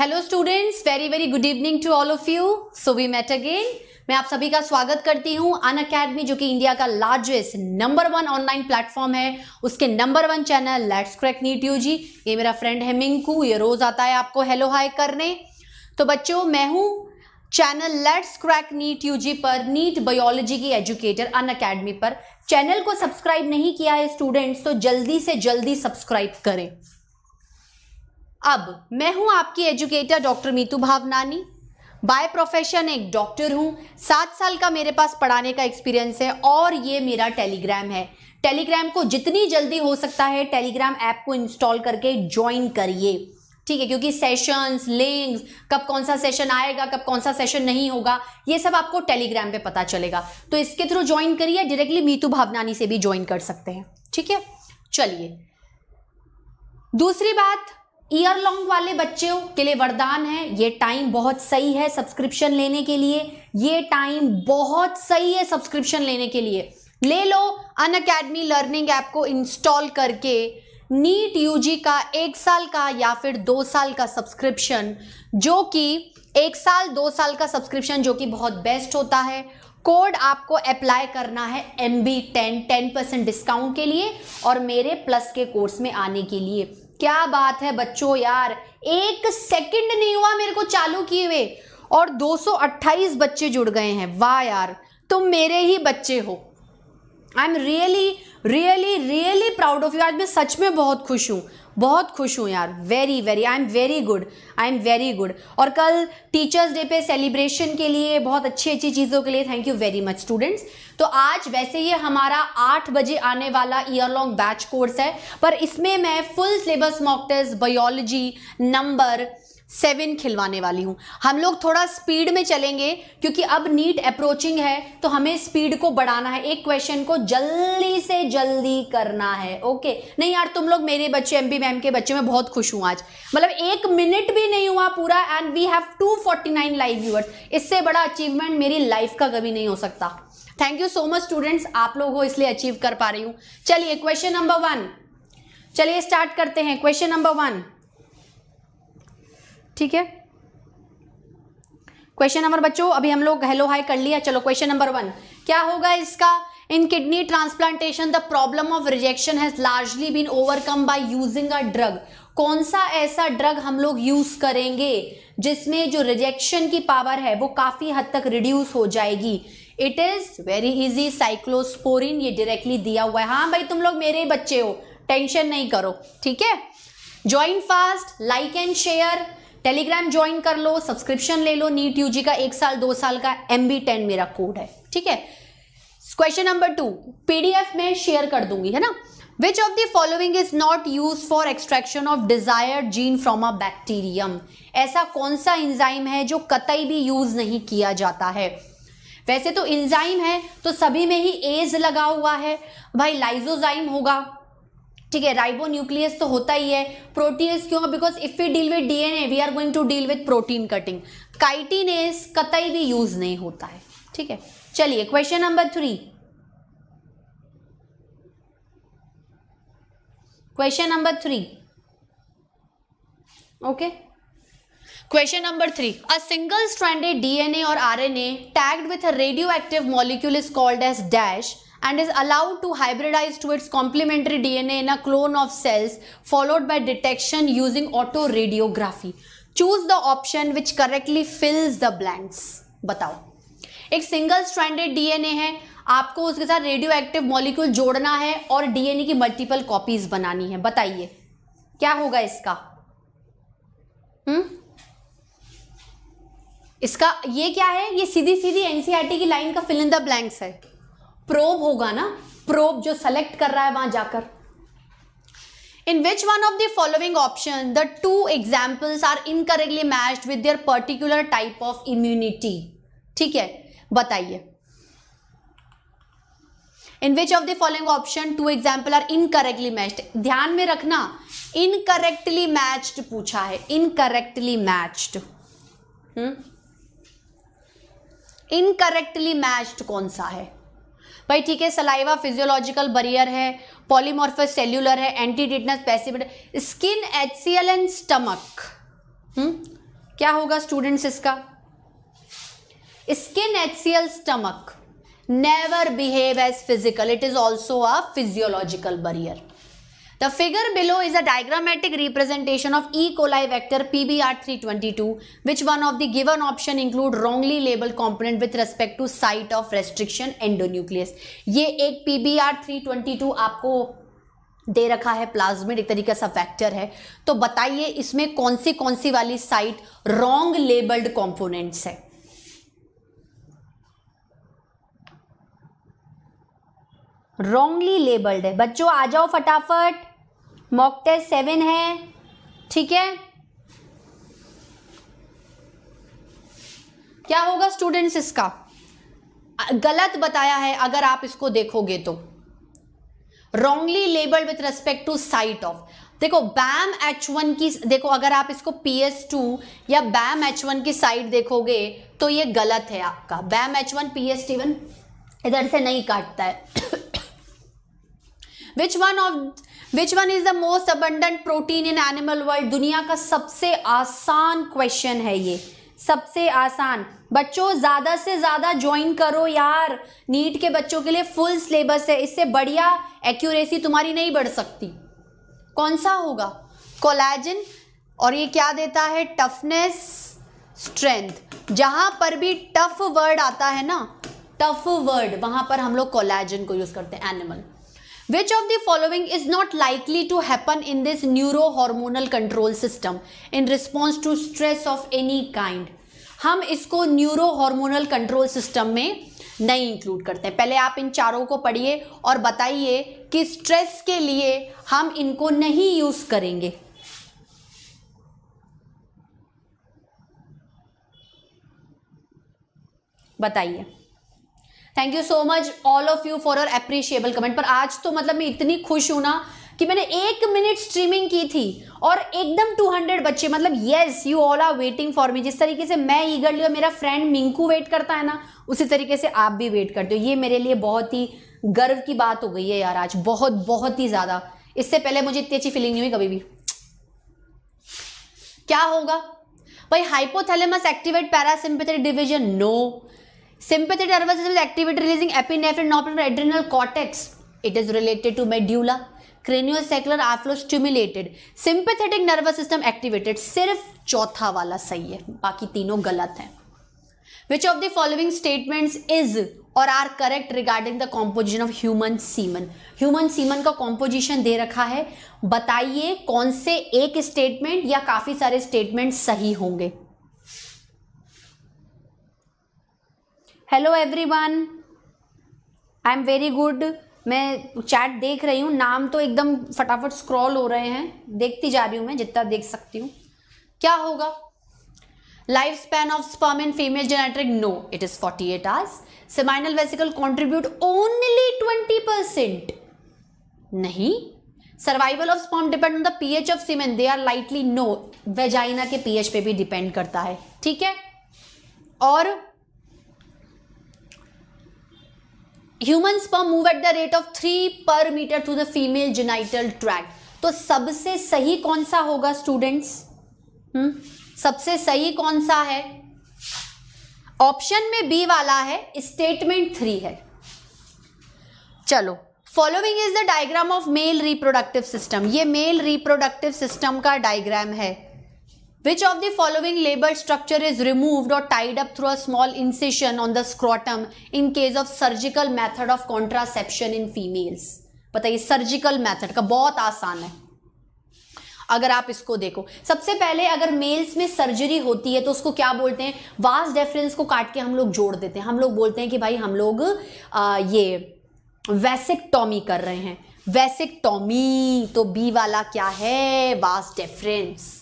Hello students very very good evening to all of you so we met again मैं आप सभी का स्वागत करती हूं अन अकेडमी जो कि इंडिया का largest number one online platform है उसके number one channel let's crack NEET U G ये मेरा फ्रेंड है मिंकू ये रोज आता है आपको हेलो हाय करने तो बच्चों मैं हूं चैनल लेट्स क्रैक नीट जी पर नीट बायोलॉजी की एजुकेटर अन अकेडमी पर चैनल को सब्सक्राइब नहीं किया है स्टूडेंट्स तो जल्दी से जल्दी सब्सक्राइब करें अब मैं हूं आपकी educator doctor Meetu Bhavnani by profession एक डॉक्टर हूं सात साल का मेरे पास पढ़ाने का एक्सपीरियंस है और ये मेरा टेलीग्राम है टेलीग्राम को जितनी जल्दी हो सकता है टेलीग्राम ऐप को इंस्टॉल करके ज्वाइन करिए ठीक है क्योंकि सेशंस लिंक्स कब कौन सा सेशन आएगा कब कौन सा सेशन नहीं होगा ये सब आपको टेलीग्राम पे पता चलेगा तो इसके थ्रू ज्वाइन करिए डायरेक्टली मीतू भावनानी से भी ज्वाइन कर सकते हैं ठीक है चलिए दूसरी बात ईयर लॉन्ग वाले बच्चों के लिए वरदान है ये टाइम बहुत सही है सब्सक्रिप्शन लेने के लिए ये टाइम बहुत सही है सब्सक्रिप्शन लेने के लिए ले लो अन अकेडमी लर्निंग ऐप को इंस्टॉल करके नीट यू का एक साल का या फिर दो साल का सब्सक्रिप्शन जो कि एक साल दो साल का सब्सक्रिप्शन जो कि बहुत बेस्ट होता है कोड आपको अप्लाई करना है M B ten ten percent discount के लिए और मेरे प्लस के कोर्स में आने के लिए क्या बात है बच्चों यार एक सेकंड नहीं हुआ मेरे को चालू किए हुए और 228 बच्चे जुड़ गए हैं वाह यार तुम मेरे ही बच्चे हो I am really really really proud of you आज मैं सच में बहुत खुश हूँ बहुत खुश हूँ यार very very I am very good I am very good और कल टीचर्स डे पे सेलिब्रेशन के लिए बहुत अच्छी अच्छी चीज़ों के लिए thank you very much students तो आज वैसे ये हमारा आठ बजे आने वाला ईयर लॉन्ग बैच कोर्स है पर इसमें मैं full syllabus mock test biology number seven खिलवाने वाली हूँ हम लोग थोड़ा स्पीड में चलेंगे क्योंकि अब नीट अप्रोचिंग है तो हमें स्पीड को बढ़ाना है एक क्वेश्चन को जल्दी से जल्दी करना है ओके नहीं यार तुम लोग मेरे बच्चे एम मैम के बच्चे में बहुत खुश हूँ आज मतलब एक मिनट भी नहीं हुआ पूरा and we have two forty nine live viewers इससे बड़ा अचीवमेंट मेरी लाइफ का कभी नहीं हो सकता thank you so much students आप लोग को इसलिए अचीव कर पा रही हूँ चलिए क्वेश्चन नंबर वन चलिए स्टार्ट करते हैं क्वेश्चन नंबर वन ठीक है क्वेश्चन नंबर बच्चों अभी हम लोग हेलो हाई कर लिया चलो क्वेश्चन नंबर वन क्या होगा इसका in kidney transplantation the problem of rejection has largely been overcome by using a drug कौन सा ऐसा ड्रग हम लोग यूज करेंगे जिसमें जो रिजेक्शन की पावर है वो काफी हद तक रिड्यूस हो जाएगी it is very easy cyclosporin ये डायरेक्टली दिया हुआ है हाँ भाई तुम लोग मेरे बच्चे हो टेंशन नहीं करो ठीक है join fast like and share Telegram join कर लो सब्सक्रिप्शन ले लो नीट यूजी का एक साल दो साल का एम बी टेन मेरा कोड है ठीक है क्वेश्चन नंबर टू पीडीएफ में शेयर कर दूंगी है ना which of the following is not use for extraction of desired gene from a bacterium ऐसा कौन सा इंजाइम है जो कतई भी यूज नहीं किया जाता है वैसे तो इंजाइम है तो सभी में ही एज लगा हुआ है भाई लाइजोजाइम होगा ठीक है राइबो न्यूक्लियस तो होता ही है प्रोटीएस क्यों because if you deal with DNA we are going to deal with protein cutting chitinase कतई भी यूज नहीं होता है ठीक है चलिए question number three question number three okay question number three a single stranded DNA और RNA tagged with a radio active molecule is called as dash and is allowed to hybridize to its complementary DNA in a clone of cells followed by detection using autoradiography. Choose the option which correctly fills the blanks. बताओ एक single stranded DNA है आपको उसके साथ radio active molecule जोड़ना है और DNA की मल्टीपल कॉपीज बनानी है बताइए क्या होगा इसका हम्म इसका ये क्या है ये सीधी सीधी एनसीआरटी की लाइन का फिल इन द ब्लैंक्स है प्रोब होगा ना प्रोब जो सेलेक्ट कर रहा है वहां जाकर in which one of the following option the two examples are incorrectly matched with their particular type of immunity ठीक है बताइए in which of the following option two example are incorrectly matched ध्यान में रखना इनकरेक्टली मैच्ड पूछा है incorrectly matched incorrectly matched कौन सा है भाई ठीक है सलाइवा फिजियोलॉजिकल बरियर है पॉलीमोर्फस सेल्यूलर है anti tetanus passive skin H and stomach क्या होगा स्टूडेंट्स इसका skin H C L stomach never behave as physical it is also a physiological barrier The figure below is a diagrammatic representation of E. coli vector PBR322, which one of the given option include wrongly labeled component with respect to site of restriction endonucleus. ये एक PBR322 आपको दे रखा है plasmid एक तरीके का vector है तो बताइए इसमें कौन सी कौन सी वाली साइट रॉन्ग लेबल्ड कंपोनेंट्स है रॉन्गली लेबल्ड है बच्चों आ जाओ फटाफट मॉक टेस्ट सेवन है ठीक है क्या होगा स्टूडेंट्स इसका गलत बताया है अगर आप इसको देखोगे तो wrongly labelled with respect to site of देखो बैम एच वन की देखो अगर आप इसको पी एस टू या बैम एच वन की साइट देखोगे तो ये गलत है आपका Bam H one P S T one इधर से नहीं काटता है which one of which one is the most abundant protein in animal world दुनिया का सबसे आसान क्वेश्चन है ये सबसे आसान बच्चों ज़्यादा से ज़्यादा ज्वाइन करो यार नीट के बच्चों के लिए फुल सिलेबस है इससे बढ़िया एक्यूरेसी तुम्हारी नहीं बढ़ सकती कौन सा होगा कोलाजन और ये क्या देता है टफनेस स्ट्रेंथ जहाँ पर भी टफ वर्ड आता है ना टफ वर्ड वहाँ पर हम लोग कोलाजन को यूज़ करते हैं animal which of the following is not likely to happen in this neuro hormonal control system in response to stress of any kind हम इसको न्यूरो हॉर्मोनल कंट्रोल सिस्टम में नहीं इंक्लूड करते पहले आप इन चारों को पढ़िए और बताइए कि स्ट्रेस के लिए हम इनको नहीं यूज करेंगे बताइए thank you so much all of you for your appreciable comment पर आज तो मतलब मैं इतनी खुश हूं ना कि मैंने एक मिनट स्ट्रीमिंग की थी और एकदम 200 बच्चे मतलब yes you all are waiting for me जिस तरीके से मैं ईगरली और मेरा फ्रेंड मिंकू वेट करता है ना उसी तरीके से आप भी वेट करते हो ये मेरे लिए बहुत ही गर्व की बात हो गई है यार आज बहुत बहुत ही ज़्यादा इससे पहले मुझे इतनी अच्छी फीलिंग नहीं हुई कभी भी क्या होगा भाई hypothalamus activate parasympathetic division no sympathetic nervous system is activated releasing epinephrine norepinephrine adrenal cortex it is related to medulla craniosacral outflow stimulated sympathetic nervous system activated sirf chautha wala sahi hai baki tino galat hai which of the following statements is or are correct regarding the composition of human semen human semen ka composition de rakha hai bataiye kaun se ek statement ya kafi sare statements sahi honge hello everyone I am very good मैं chat देख रही हूँ नाम तो एकदम फटाफट scroll हो रहे हैं देखती जा रही हूँ मैं जितना देख सकती हूँ क्या होगा life span of sperm in female जेनेट्रिक no it is forty eight hours seminal vesicle contribute only twenty percent नहीं survival of sperm depend on the pH of semen they are lightly no vagina के pH पे भी depend करता है ठीक है और human sperm move at the rate of three पर metre through the female genital tract तो सबसे सही कौन सा होगा स्टूडेंट्स हम्म? सबसे सही कौन सा है ऑप्शन में बी वाला है स्टेटमेंट थ्री है चलो following is the diagram of male reproductive system ये मेल रिप्रोडक्टिव सिस्टम का डायग्राम है Which of the following labor structure is removed or tied up through a small incision on the scrotum in case of surgical method of contraception in females? बताइए surgical method का बहुत आसान है अगर आप इसको देखो सबसे पहले अगर मेल्स में सर्जरी होती है तो उसको क्या बोलते हैं वास डेफरेंस को काट के हम लोग जोड़ देते हैं हम लोग बोलते हैं कि भाई हम लोग आ, ये वैसेक्टॉमी कर रहे हैं वैसेक्टॉमी तो बी वाला क्या है vas deferens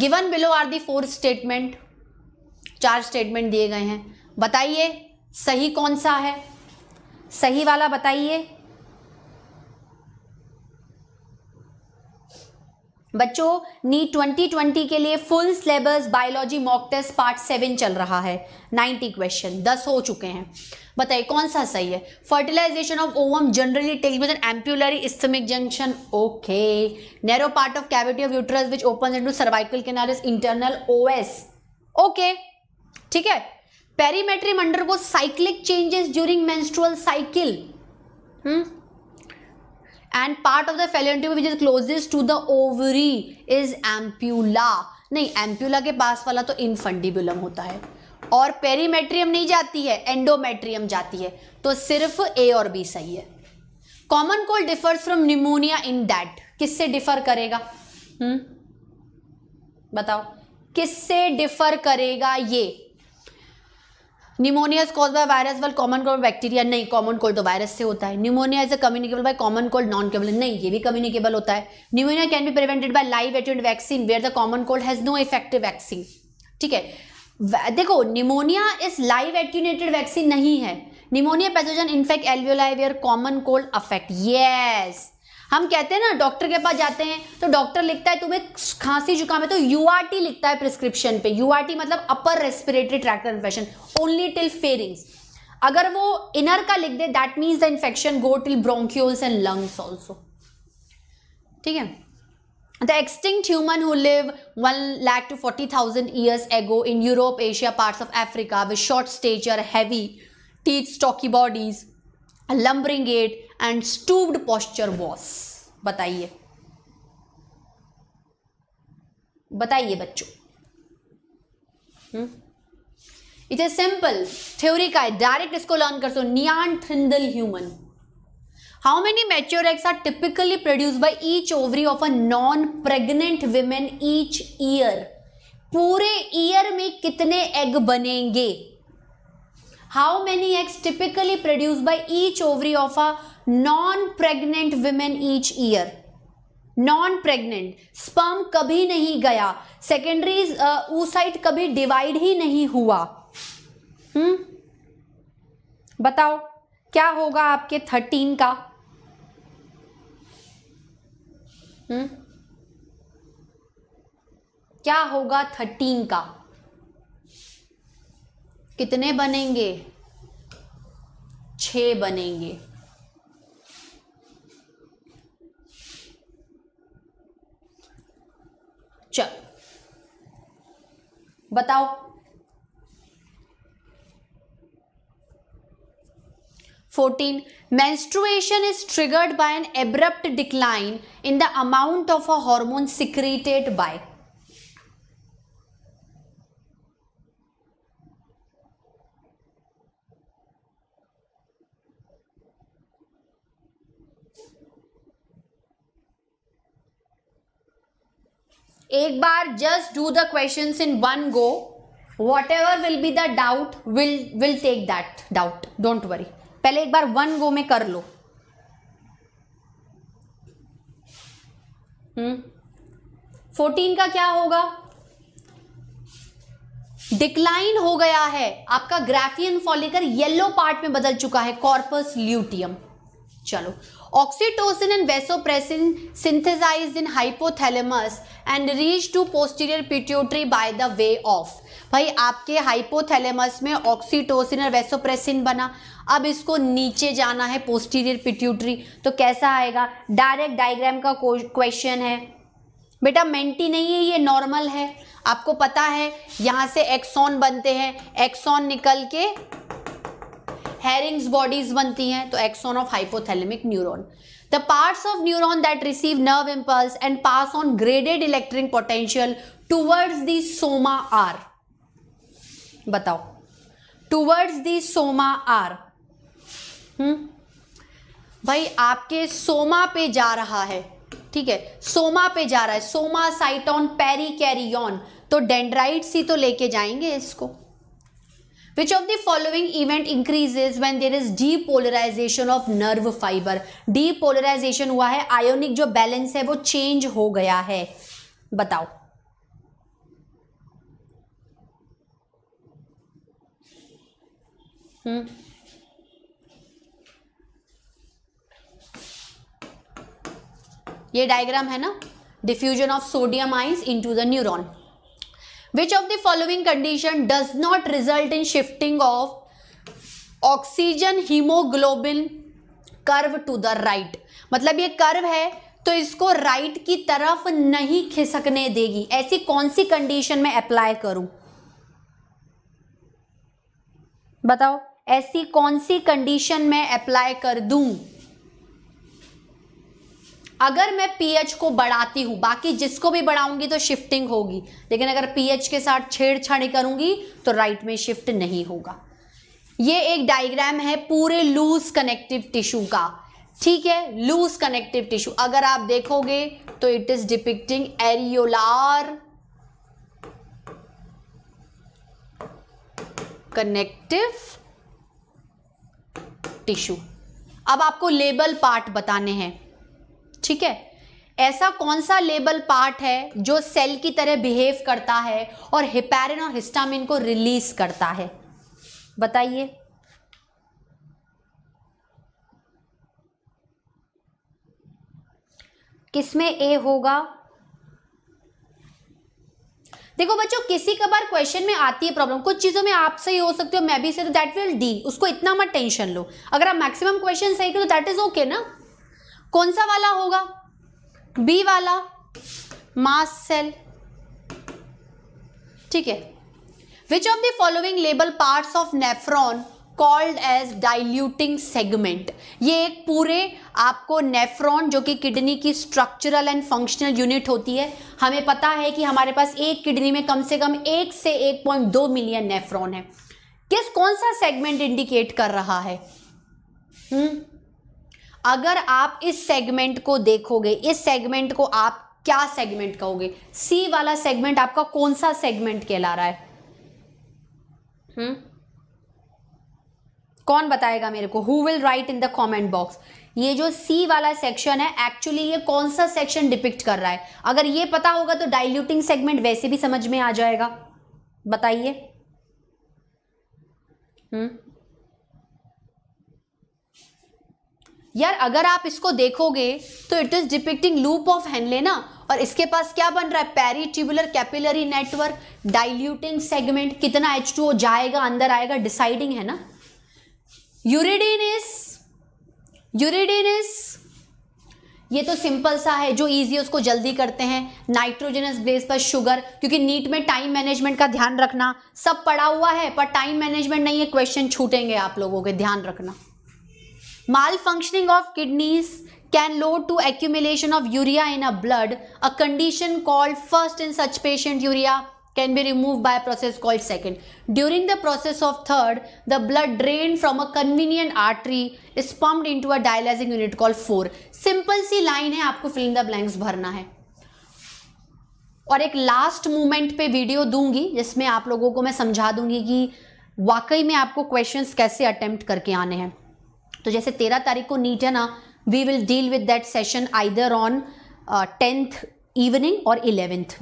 given below are the four statement चार स्टेटमेंट दिए गए हैं बताइए सही कौन सा है सही वाला बताइए बच्चों नी 2020 के लिए full syllabus biology mock test part seven चल रहा है 90 क्वेश्चन 10 हो चुके हैं बताइए कौन सा सही है fertilization of ovum generally takes with an ampullary isthmic junction okay narrow part of cavity of uterus which open into cervical canal internal os okay ठीक है पेरीमेट्री मंडर को cyclic changes during menstrual cycle and part of the fallopian tube which is closest to the ovary is ampulla नहीं ampulla के पास वाला तो infundibulum होता है और पेरीमेट्रियम नहीं जाती है एंडोमेट्रियम जाती है तो सिर्फ ए और बी सही है common cold differs from pneumonia in that किससे डिफर करेगा हम्म बताओ किससे डिफर करेगा ये pneumonia is cause by virus well common cold bacteria नहीं कॉमन कोल्ड तो वायरस से होता है pneumonia is a communicable by common cold non cable नहीं ये भी कम्युनिकेबल होता है pneumonia can be prevented by live attenuated vaccine where the common cold has no effective vaccine ठीक है देखो pneumonia is live attenuated vaccine नहीं है pneumonia pathogen infect alveoli common cold affect yes हम कहते हैं ना डॉक्टर के पास जाते हैं तो डॉक्टर लिखता है तुम्हें खांसी जुकाम है तो टी लिखता है प्रिस्क्रिप्शन पे टी मतलब upper respiratory tract infection only till pharynx अगर वो इनर का लिख दे that means the infection go till bronchioles and lungs also ठीक है the extinct human who live one lakh to forty thousand years ago in Europe Asia parts of Africa with short stature heavy teeth stocky bodies lumbering gait and stooped posture was बताइए बताइए बच्चों it is simple theory का है direct इसको learn कर so Neanderthal human how many mature eggs are typically produce by each ovary of a non pregnant women each year पूरे year में कितने एग बनेंगे how many eggs typically produce by each ovary of a non-pregnant women each year? Non pregnant sperm कभी नहीं गया secondary oocyte uh, कभी divide ही नहीं हुआ हम्म बताओ क्या होगा आपके थर्टीन का हम्म क्या होगा थर्टीन का कितने बनेंगे छ बनेंगे चल बताओ fourteen menstruation is triggered by an abrupt decline in the amount of a hormone secreted by एक बार just do the question in one go whatever will be the doubt will will take that doubt don't worry पहले एक बार one go में कर लो fourteen हम्म. का क्या होगा decline हो गया है आपका ग्राफियन फॉलिकर येलो पार्ट में बदल चुका है कॉर्पस ल्यूटियम चलो Oxytocin and vasopressin synthesized in hypothalamus and reach to posterior pituitary by the way of. भाई आपके हाइपोथैलेमस में ऑक्सीटोसिन और वेसोप्रेसिन बना अब इसको नीचे जाना है पोस्टीरियर पिट्यूटरी तो कैसा आएगा डायरेक्ट डायग्राम का क्वेश्चन है बेटा मेंटी नहीं है ये नॉर्मल है आपको पता है यहाँ से एक्सॉन बनते हैं एक्सॉन निकल के हेरिंग्स बॉडीज बनती हैं तो axon of hypothalamic neuron the parts of neuron that receive nerve impulse and pass on graded electric potential towards the soma are बताओ टूवर्ड्स दी सोमा आर हम्म भाई आपके सोमा पे जा रहा है ठीक है सोमा पे जा रहा है सोमा साइटॉन पेरी कैरियन तो डेंड्राइट्स ही तो लेके जाएंगे इसको Which of the following event increases when there is depolarization of nerve fiber? Depolarization हुआ है आयोनिक जो बैलेंस है वो चेंज हो गया है बताओ हम्म ये डायग्राम है ना diffusion of sodium ions into the neuron which of the following condition does not result in shifting of oxygen hemoglobin curve to the right मतलब ये कर्व है तो इसको राइट right की तरफ नहीं खिसकने देगी ऐसी कौन सी कंडीशन में अप्लाई करूं बताओ ऐसी कौन सी कंडीशन में अप्लाई कर दूं अगर मैं पीएच को बढ़ाती हूं बाकी जिसको भी बढ़ाऊंगी तो शिफ्टिंग होगी लेकिन अगर पीएच के साथ छेड़छाड़ी करूंगी तो राइट में शिफ्ट नहीं होगा ये एक डायग्राम है पूरे लूज कनेक्टिव टिश्यू का ठीक है लूज कनेक्टिव टिश्यू अगर आप देखोगे तो it is depicting areolar connective tissue अब आपको लेबल पार्ट बताने हैं ठीक है ऐसा कौन सा लेबल पार्ट है जो सेल की तरह बिहेव करता है और हिपेरिन और हिस्टामिन को रिलीज करता है बताइए किसमें ए होगा देखो बच्चों किसी कबार क्वेश्चन में आती है प्रॉब्लम कुछ चीजों में आप सही हो सकते हो मैं भी सही तो दैट विल डी उसको इतना मत टेंशन लो अगर आप मैक्सिमम क्वेश्चन सही करो दैट इज ओके ना कौन सा वाला होगा बी वाला मास सेल ठीक है which of the following label parts of nephron called as diluting segment ये एक पूरे आपको नेफ्रॉन जो कि किडनी की स्ट्रक्चरल एंड फंक्शनल यूनिट होती है हमें पता है कि हमारे पास एक किडनी में कम से कम एक से एक पॉइंट दो मिलियन नेफ्रॉन है किस कौन सा सेगमेंट इंडिकेट कर रहा है हुँ? हम्म? अगर आप इस सेगमेंट को देखोगे इस सेगमेंट को आप क्या सेगमेंट कहोगे सी वाला सेगमेंट आपका कौन सा सेगमेंट कहला रहा है हुँ? हम्म? कौन बताएगा मेरे को who will write in the comment box ये जो सी वाला सेक्शन है एक्चुअली ये कौन सा सेक्शन डिपिक्ट कर रहा है अगर ये पता होगा तो डाइल्यूटिंग सेगमेंट वैसे भी समझ में आ जाएगा बताइए हम्म यार अगर आप इसको देखोगे तो it is depicting loop of Henle ना और इसके पास क्या बन रहा है peri tubular capillary network diluting segment कितना एच टू जाएगा अंदर आएगा डिसाइडिंग है ना यूरिडिन इज यूरिडिन इज ये तो सिंपल सा है जो इजी उसको जल्दी करते हैं नाइट्रोजनस बेस पर शुगर क्योंकि नीट में टाइम मैनेजमेंट का ध्यान रखना सब पड़ा हुआ है पर टाइम मैनेजमेंट नहीं है क्वेश्चन छूटेंगे आप लोगों के ध्यान रखना malfunctioning of kidneys can lead to accumulation of urea in a blood a condition called first in such patient urea can be remove by process called second during the process of third the blood drain from a convenient artery is pump in to a dialyzing unit call four simple सी line है आपको filling the blanks भरना है और एक last moment पे video दूंगी जिसमें आप लोगों को मैं समझा दूंगी कि वाकई में आपको क्वेश्चंस कैसे अटेम्प्ट करके आने हैं तो जैसे तेरह तारीख को नीट है ना we will deal with that session either on tenth evening और इलेवेंथ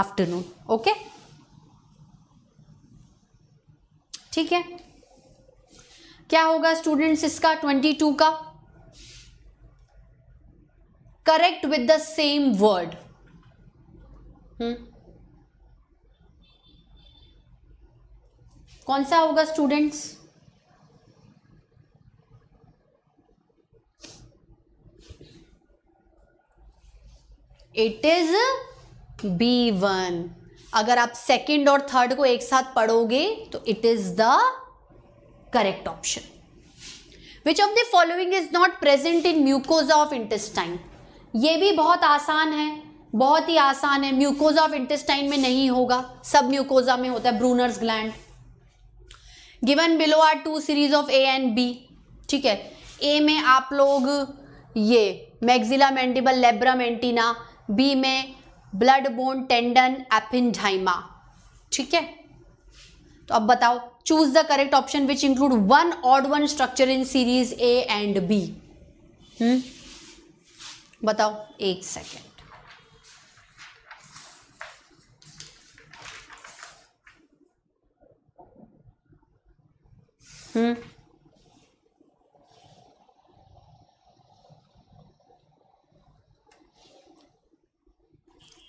आफ्टरनून ओके ठीक है क्या होगा स्टूडेंट्स इसका ट्वेंटी टू का correct with the same word कौन सा होगा students it is B one अगर आप सेकेंड और थर्ड को एक साथ पढ़ोगे तो it is the correct option which of the following is not present in mucosa of intestine ये भी बहुत आसान है बहुत ही आसान है म्यूकोजा ऑफ इंटेस्टाइन में नहीं होगा सब म्यूकोजा में होता है Brunner's gland given below are two series of A and B ठीक है ए में आप लोग ये maxilla mandible labrum antenna B में ब्लड बोन टेंडन एपिनझाइमा ठीक है तो अब बताओ choose the correct option which include one odd one structure in series A and B बताओ एक सेकेंड हम्म hmm?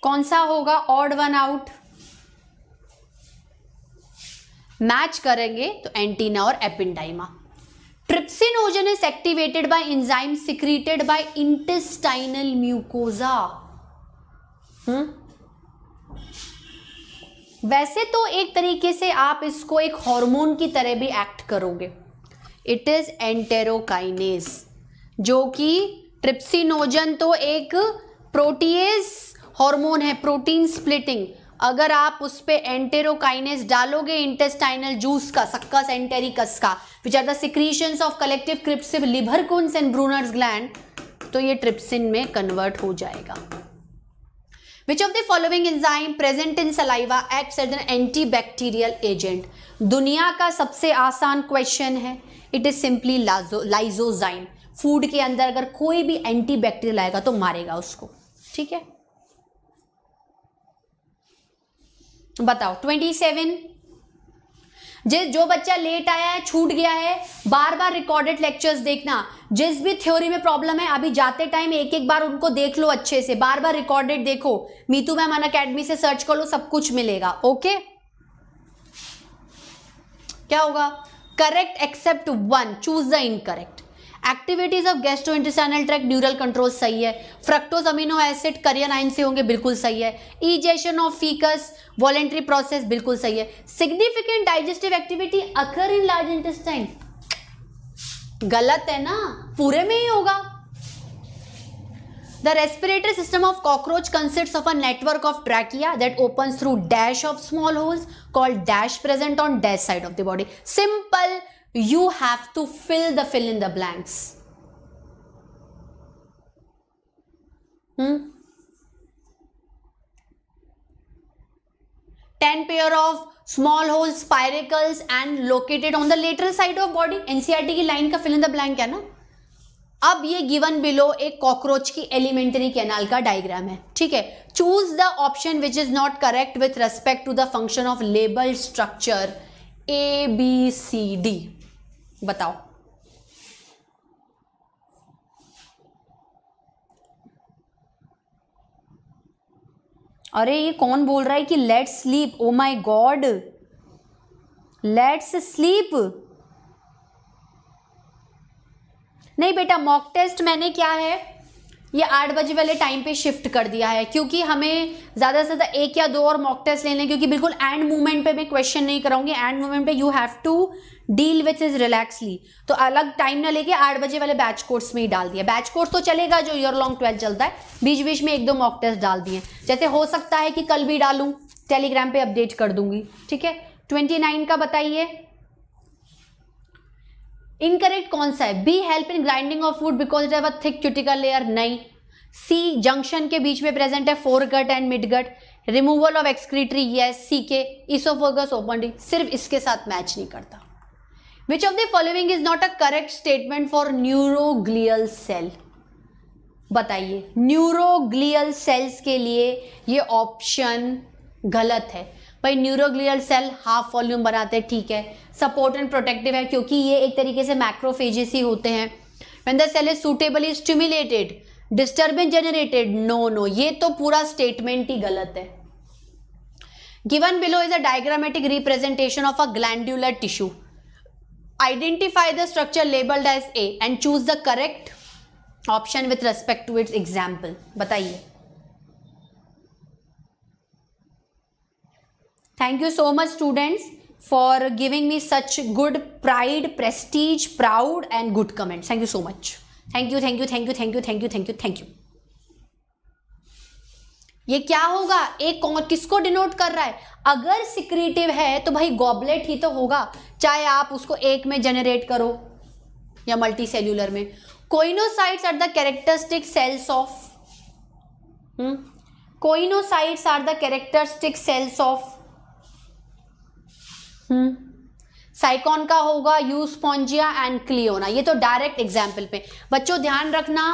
कौन सा होगा ऑड वन आउट मैच करेंगे तो एंटीना और ependyma trypsinogen is activated by enzyme secreted by intestinal mucosa वैसे तो एक तरीके से आप इसको एक हार्मोन की तरह भी एक्ट करोगे इट इज एंटेरोकाइनेस जो कि ट्रिप्सिनोजन तो एक प्रोटीज हार्मोन है प्रोटीन स्प्लिटिंग अगर आप उस पर एंटेरोकाइनेस डालोगे इंटेस्टाइनल जूस का सक्कस एंटेरिकस का which are the secretion of collective crypts लिवर कुंस एंड ब्रूनर्स ग्लैंड तो ये ट्रिप्सिन में कन्वर्ट हो जाएगा of the following enzyme present in saliva act as an anti bacterial agent दुनिया का सबसे आसान क्वेश्चन है it is simply lysozyme food के अंदर अगर कोई भी एंटी बैक्टीरियल आएगा तो मारेगा उसको ठीक है बताओ ट्वेंटी सेवन जिस जो बच्चा लेट आया है छूट गया है बार बार रिकॉर्डेड लेक्चर्स देखना जिस भी थ्योरी में प्रॉब्लम है अभी जाते टाइम एक एक बार उनको देख लो अच्छे से बार बार रिकॉर्डेड देखो मीतू मैम अन अकेडमी से सर्च कर लो सब कुछ मिलेगा ओके क्या होगा correct except one choose the incorrect activities of gastrointestinal tract dural control सही है फ्रक्टोज अमीनो एसिड करियनाइन से होंगे बिल्कुल सही है egestion of faeces voluntary process बिल्कुल सही है सिग्निफिकेंट डाइजेस्टिव एक्टिविटी अखर इन लार्ज इंटेस्टाइन गलत है ना पूरे में ही होगा The respiratory system of cockroach consists of a network of trachea that opens through dash of small holes called dash present on dash side of the body. Simple you have to fill the fill in the blanks. Hmm? 10 pair of small holes spiracles and located on the lateral side of body NCERT e की line का fill in the blank है ना अब ये given below एक cockroach की alimentary canal का diagram है ठीक है choose the option which is not correct with respect to the function of label structure A B C D बताओ अरे ये कौन बोल रहा है कि let's sleep oh my God let's sleep नहीं बेटा मॉक टेस्ट मैंने क्या है ये आठ बजे वाले टाइम पे शिफ्ट कर दिया है क्योंकि हमें ज़्यादा से ज़्यादा एक या दो और मॉक टेस्ट लेने क्योंकि बिल्कुल एंड मूवमेंट पे मैं क्वेश्चन नहीं कराऊंगी एंड मूवमेंट पे you have to deal with is relaxly तो अलग टाइम ना लेके आठ बजे वाले बैच कोर्स में ही डाल दिया बैच कोर्स तो चलेगा जो ईयर लॉन्ग ट्वेल्थ चलता है बीच बीच में एक दो मॉक टेस्ट डाल दिए जैसे हो सकता है कि कल भी डालूं टेलीग्राम पे अपडेट कर दूंगी ठीक है ट्वेंटी नाइन का बताइए इनकरेक्ट कौन सा है B help in grinding of food because it have thick cuticle layer नहीं सी जंक्शन के बीच में प्रेजेंट है foregut and midgut removal of excretory yes C के इसोफोगस ओपन सिर्फ इसके साथ मैच नहीं करता which of the following is not a correct statement for neuroglial cell बताइए न्यूरोग्लियल सेल्स के लिए ये ऑप्शन गलत है भाई न्यूरोग्लियल सेल हाफ वॉल्यूम बनाते हैं ठीक है सपोर्ट एंड प्रोटेक्टिव है क्योंकि ये एक तरीके से मैक्रोफेजेस ही होते हैं when the cell is suitably stimulated disturbance generated no no ये तो पूरा स्टेटमेंट ही गलत है given below is a diagrammatic representation of a glandular tissue identify the structure labeled as A and choose the correct option with respect to its example. Bataiye. Thank you so much students for giving me such good pride, prestige, proud and good comments. Thank you so much. thank you, thank you, thank you, thank you, thank you, thank you. Thank you. ये क्या होगा एक किसको denote कर रहा है अगर secretive है तो भाई गॉबलेट ही तो होगा चाहे आप उसको एक में जनरेट करो या मल्टी सेल्यूलर में choanocytes are the characteristic cells of choanocytes are the characteristic cells of Sycon का होगा यूस्पॉन्जिया एंड क्लियोना ये तो डायरेक्ट एग्जाम्पल पे बच्चों ध्यान रखना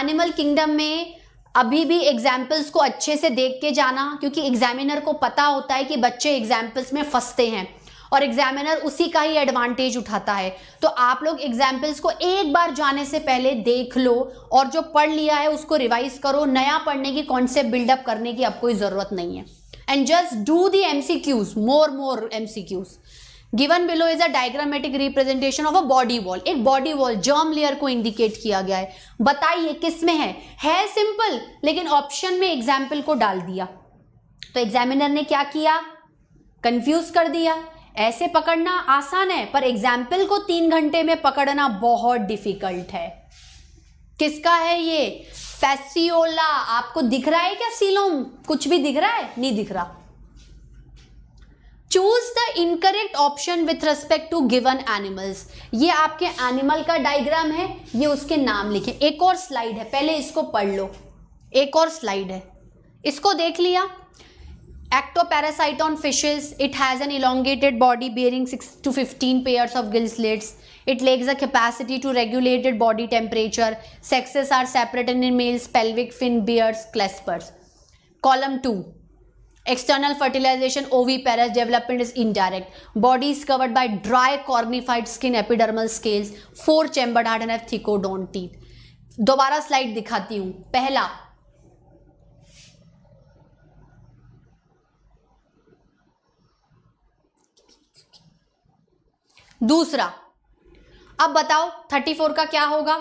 एनिमल किंगडम में अभी भी एग्जाम्पल्स को अच्छे से देख के जाना क्योंकि एग्जामिनर को पता होता है कि बच्चे एग्जाम्पल्स में फंसते हैं और एग्जामिनर उसी का ही एडवांटेज उठाता है तो आप लोग एग्जाम्पल्स को एक बार जाने से पहले देख लो और जो पढ़ लिया है उसको रिवाइज करो नया पढ़ने की कॉन्सेप्ट बिल्डअप करने की अब कोई ज़रूरत नहीं है and just do the M C Qs more more M C Qs given below is a diagrammatic representation of a body wall एक बॉडी वॉल जर्म लेयर को इंडिकेट किया गया है बताइए किस में है है सिंपल लेकिन ऑप्शन में एग्जाम्पल को डाल दिया तो एग्जामिनर ने क्या किया कंफ्यूज कर दिया ऐसे पकड़ना आसान है पर एग्जाम्पल को तीन घंटे में पकड़ना बहुत डिफिकल्ट है किसका है ये फैसियोला आपको दिख रहा है क्या सीलोम कुछ भी दिख रहा है नहीं दिख रहा choose the incorrect option with respect to given animals ये आपके एनिमल का डायग्राम है ये उसके नाम लिखे एक और स्लाइड है पहले इसको पढ़ लो एक और स्लाइड है इसको देख लिया ectoparasite on fishes it has an elongated body bearing six to fifteen pairs of gill slits it lacks a capacity to regulated body temperature sexes are separate in males pelvic fin bears claspers column two External fertilization OV Paris development is indirect. Body is covered by dry cornified skin, epidermal scales, four chambered heart and have thicodont teeth. दोबारा slide दिखाती हूं पहला दूसरा अब बताओ 34 का क्या होगा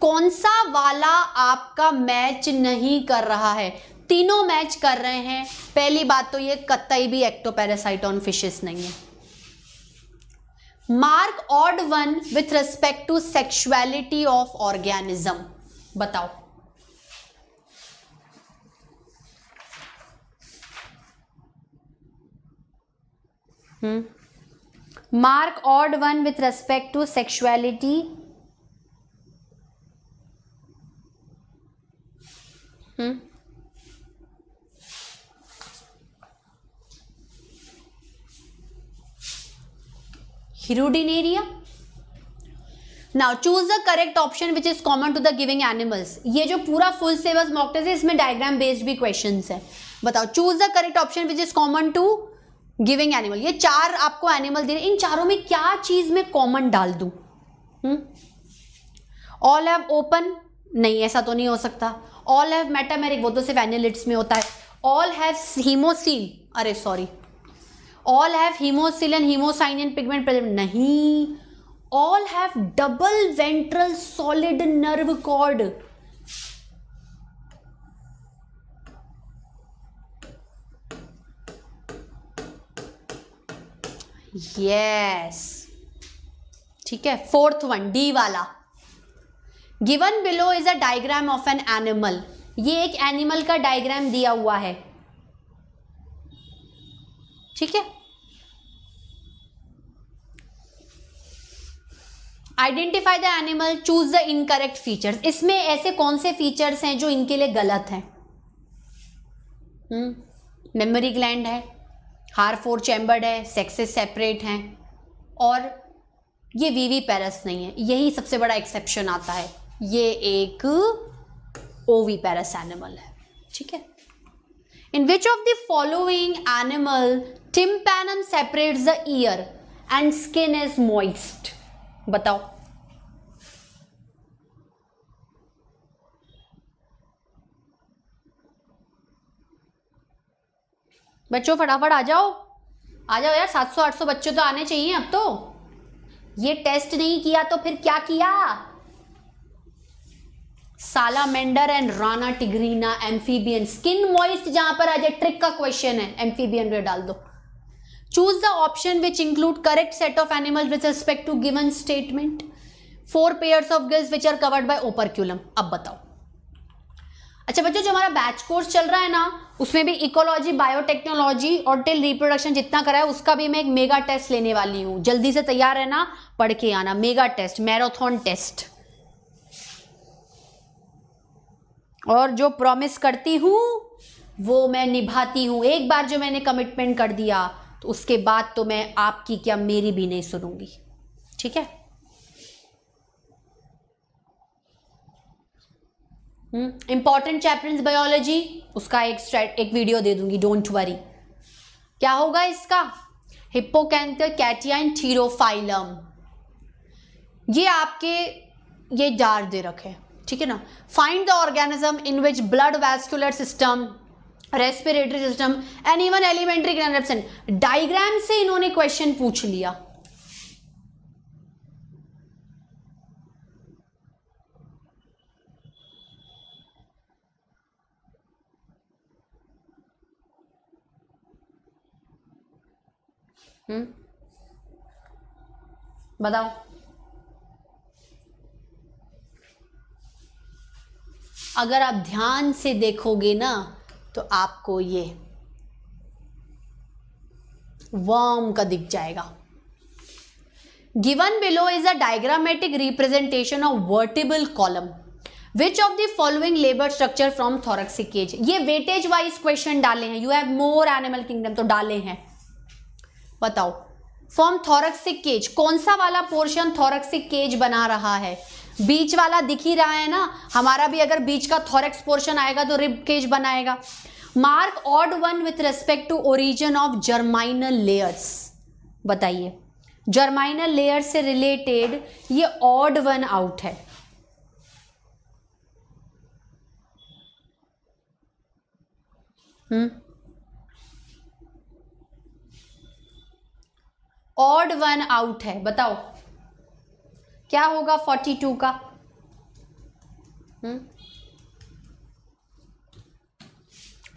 कौन सा वाला आपका मैच नहीं कर रहा है तीनों मैच कर रहे हैं पहली बात तो ये कतई भी एक्टोपेरासाइटॉन फिशेस नहीं है mark odd one with respect to sexuality of organism बताओ mark odd one with respect to sexuality hmm hirudin area now choose the correct option which is common to the giving animals ये जो पूरा full syllabus mock test है इसमें diagram based भी question है बताओ choose the correct option which is common to giving animal ये चार आपको एनिमल दे रहे इन चारों में क्या चीज में कॉमन डाल दू ऑल हैव ओपन नहीं ऐसा तो नहीं हो सकता ऑल हैव मेटामेरिक वो तो सिर्फ एनिलिट्स में होता है ऑल हैव हीमोसील अरे sorry all have haemocyanin haemocyanin pigment present नहीं all have double ventral solid nerve cord yes ठीक है फोर्थ वन डी वाला given below is a diagram of an animal ये एक एनिमल का डायग्राम दिया हुआ है ठीक है identify the animal choose the incorrect features इसमें ऐसे कौन से फीचर्स हैं जो इनके लिए गलत हैं मेमोरी हम्म, ग्लैंड है हार फोर चैम्बर्ड है सेक्सेस सेपरेट हैं और ये वीवी पैरस नहीं है यही सबसे बड़ा एक्सेप्शन आता है ये एक ओवी पैरस एनिमल है ठीक है in which of the following animal tympanum separates the ear and skin is moist बताओ बच्चों फटाफट आ जाओ आ जाओ यार सात सौ आठ सौ तो आने चाहिए अब तो ये टेस्ट नहीं किया तो फिर क्या किया salamander and Rana tigrina amphibian skin moist जहां पर आज ट्रिक का क्वेश्चन है एम्फीबियन में डाल दो choose the option which include correct set of animal with respect to given statement four pairs of gills which are covered by operculum अब बताओ अच्छा बच्चों जो हमारा बैच कोर्स चल रहा है ना उसमें भी इकोलॉजी बायोटेक्नोलॉजी और टिल रिप्रोडक्शन जितना करा है उसका भी मैं एक मेगा टेस्ट लेने वाली हूँ जल्दी से तैयार रहना पढ़ के आना मेगा टेस्ट मैराथन टेस्ट और जो प्रॉमिस करती हूँ वो मैं निभाती हूँ एक बार जो मैंने कमिटमेंट कर दिया तो उसके बाद तो मैं आपकी क्या मेरी भी नहीं सुनूंगी ठीक है इंपॉर्टेंट चैप्टर बायोलॉजी उसका एक एक वीडियो दे दूंगी डोंट वरी क्या होगा इसका हिप्पोकैंथर कैटियाइन थीरोफाइलम ये आपके ये डार दे रखे ठीक है ना find the organism in which blood vascular system respiratory system and even alimentary grand diagram से इन्होंने क्वेश्चन पूछ लिया हम्म बताओ अगर आप ध्यान से देखोगे ना तो आपको ये वर्म का दिख जाएगा given below is a diagrammatic representation of vertebral column which of the following label structure from thoracic cage ये वेटेज वाइज क्वेश्चन डाले हैं you have more animal kingdom तो डाले हैं बताओ फ्रॉम थोरक्सिक केज कौन सा वाला पोर्शन थोरक्सिक केज बना रहा है बीच वाला दिख ही रहा है ना हमारा भी अगर बीच का थॉरेक्स पोर्शन आएगा तो रिब केज बनाएगा mark odd one with respect to origin of germinal layers बताइए जर्माइनल लेयर से रिलेटेड ये ऑड वन आउट है ऑड वन आउट है बताओ क्या होगा फोर्टी टू का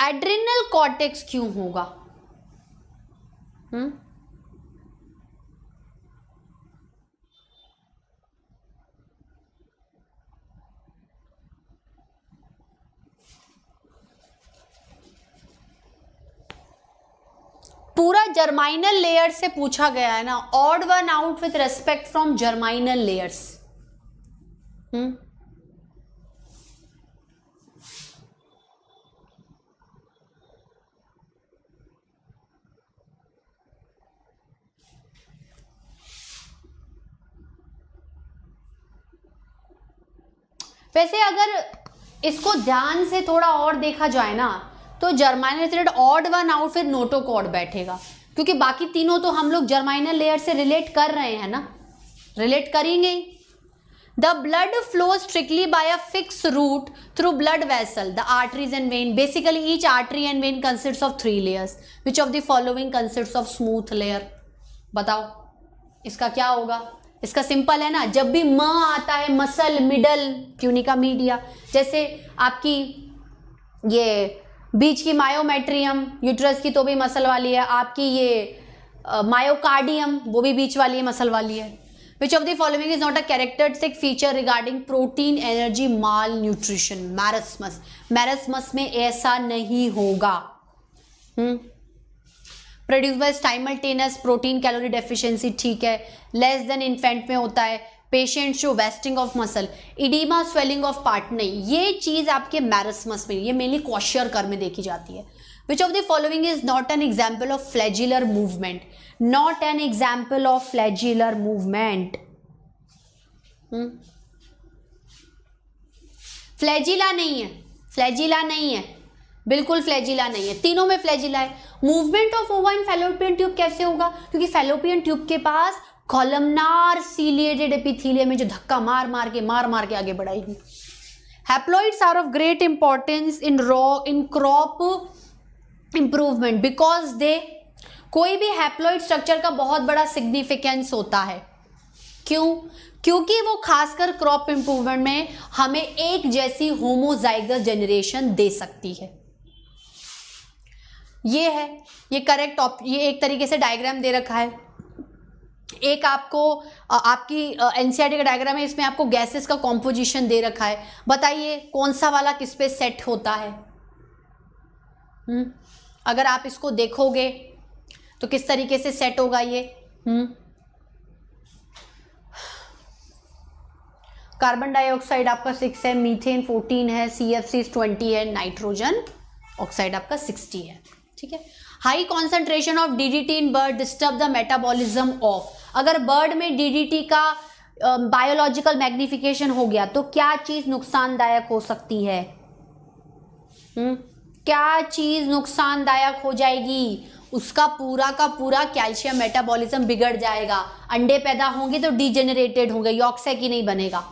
एड्रिनल हम्म? कॉर्टेक्स क्यों होगा हम्म पूरा जर्माइनल लेयर से पूछा गया है ना odd one out with respect from germinal layers hmm वैसे अगर इसको ध्यान से थोड़ा और देखा जाए ना तो germinal thread odd one out फिर नोटोकॉड बैठेगा क्योंकि बाकी तीनों तो हम लोग जर्माइनल लेयर से रिलेट कर रहे हैं ना रिलेट करेंगे the blood flow strictly by a fix route through blood vessel the arteries and vein basically each artery and vein consist of three layers which of the following consist of smooth layer बताओ इसका क्या होगा इसका simple है ना जब भी म आता है मसल मिडल क्यूनिका मीडिया जैसे आपकी ये बीच की मायोमेट्रियम यूट्रस की तो भी मसल वाली है आपकी ये मायोकार्डियम वो भी बीच वाली है मसल वाली है which of the following is not a characteristic feature regarding protein energy malnutrition marasmus marasmus में ऐसा नहीं होगा produce by simultaneous protein calorie deficiency ठीक है लेस देन इन्फेंट में होता है patient show wasting of muscle oedema swelling of part नहीं ये चीज़ आपके मैरसमस में ये मेनली क्वेश्चर कर में देखी जाती है which of the following is not an example of flagellar movement not an example of flagellar movement flagella नहीं है फ्लैजिला नहीं है बिल्कुल फ्लैजिला नहीं है तीनों में फ्लैजिला है मूवमेंट ऑफ ओवा इन फेलोपियन ट्यूब कैसे होगा क्योंकि फेलोपियन ट्यूब के पास कॉलमनार सीलिएटेड एपिथीलिया में जो धक्का मार मार के मार मार के आगे बढ़ाएगी haploids are of great importance in raw in crop improvement because they कोई भी हैप्लॉइड स्ट्रक्चर का बहुत बड़ा सिग्निफिकेंस होता है क्यों क्योंकि वो खासकर क्रॉप इम्प्रूवमेंट में हमें एक जैसी होमोजाइगस जनरेशन दे सकती है ये है ये करेक्ट ये एक तरीके से डायग्राम दे रखा है एक आपको आपकी एन का डायग्राम है इसमें आपको गैसेस का कॉम्पोजिशन दे रखा है बताइए कौन सा वाला किस पे सेट होता है हुँ? हम्म? अगर आप इसको देखोगे तो किस तरीके से सेट होगा ये हुँ? कार्बन डाइऑक्साइड आपका सिक्स है मीथेन फोर्टीन है सी एफ सी ट्वेंटी है नाइट्रोजन ऑक्साइड आपका सिक्सटी है ठीक है high concentration of DDT in bird disturb the metabolism of अगर बर्ड में डीडीटी का बायोलॉजिकल मैग्निफिकेशन हो गया तो क्या चीज नुकसानदायक हो सकती है हुँ? हम्म? क्या चीज नुकसानदायक हो जाएगी उसका पूरा का पूरा कैल्शियम मेटाबॉलिज्म बिगड़ जाएगा अंडे पैदा होंगे तो डिजेनरेटेड होंगे यॉक्सेक ही नहीं बनेगा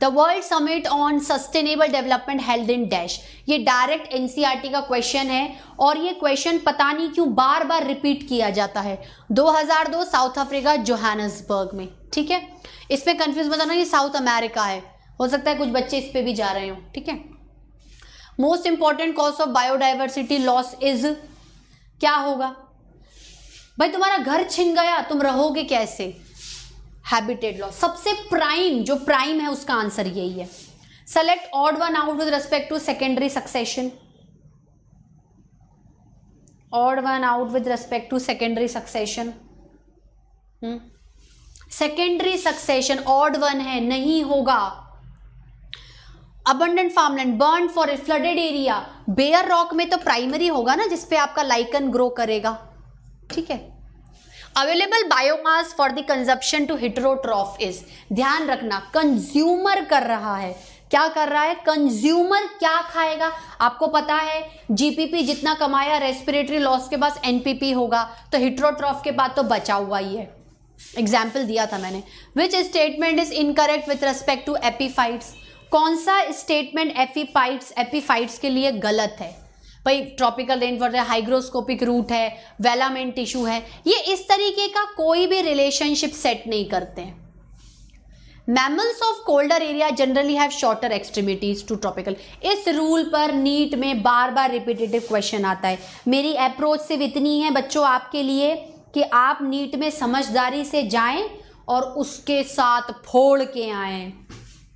the world summit on sustainable development health in dash ये डायरेक्ट एनसीआरटी e का क्वेश्चन है और ये क्वेश्चन पता नहीं क्यों बार बार रिपीट किया जाता है 2002 साउथ अफ्रीका जोहानसबर्ग में ठीक है इसमें कंफ्यूज बताना ये साउथ अमेरिका है हो सकता है कुछ बच्चे इस पर भी जा रहे हो ठीक है most important cause of biodiversity loss is क्या होगा भाई तुम्हारा घर छिन गया तुम रहोगे कैसे हैबिटेट लॉस सबसे प्राइम जो प्राइम है उसका आंसर यही है select odd one out with respect to secondary succession odd one out with respect to secondary succession secondary succession odd one है नहीं होगा abundant farmland burn for flooded area bare rock में तो primary होगा ना जिसपे आपका लाइकन ग्रो करेगा ठीक है available biomass for the consumption to heterotroph is ध्यान रखना कंज्यूमर कर रहा है क्या कर रहा है कंज्यूमर क्या खाएगा आपको पता है जीपीपी जितना कमाया रेस्पिरेटरी लॉस के पास एनपीपी होगा तो हिट्रोट्रॉफ के बाद तो बचा हुआ ही है एग्जाम्पल दिया था मैंने which statement is incorrect with respect to epiphytes कौन सा स्टेटमेंट एपीफाइट्स एपीफाइट्स के लिए गलत है भाई ट्रॉपिकल रेन वाटर है हाइग्रोस्कोपिक रूट है वेलामेन टिश्यू है ये इस तरीके का कोई भी रिलेशनशिप सेट नहीं करते हैं mammals of colder area generally have shorter extremities to tropical इस रूल पर नीट में बार बार रिपीटेटिव क्वेश्चन आता है मेरी अप्रोच सिर्फ इतनी है बच्चों आपके लिए कि आप नीट में समझदारी से जाएं और उसके साथ फोड़ के आएं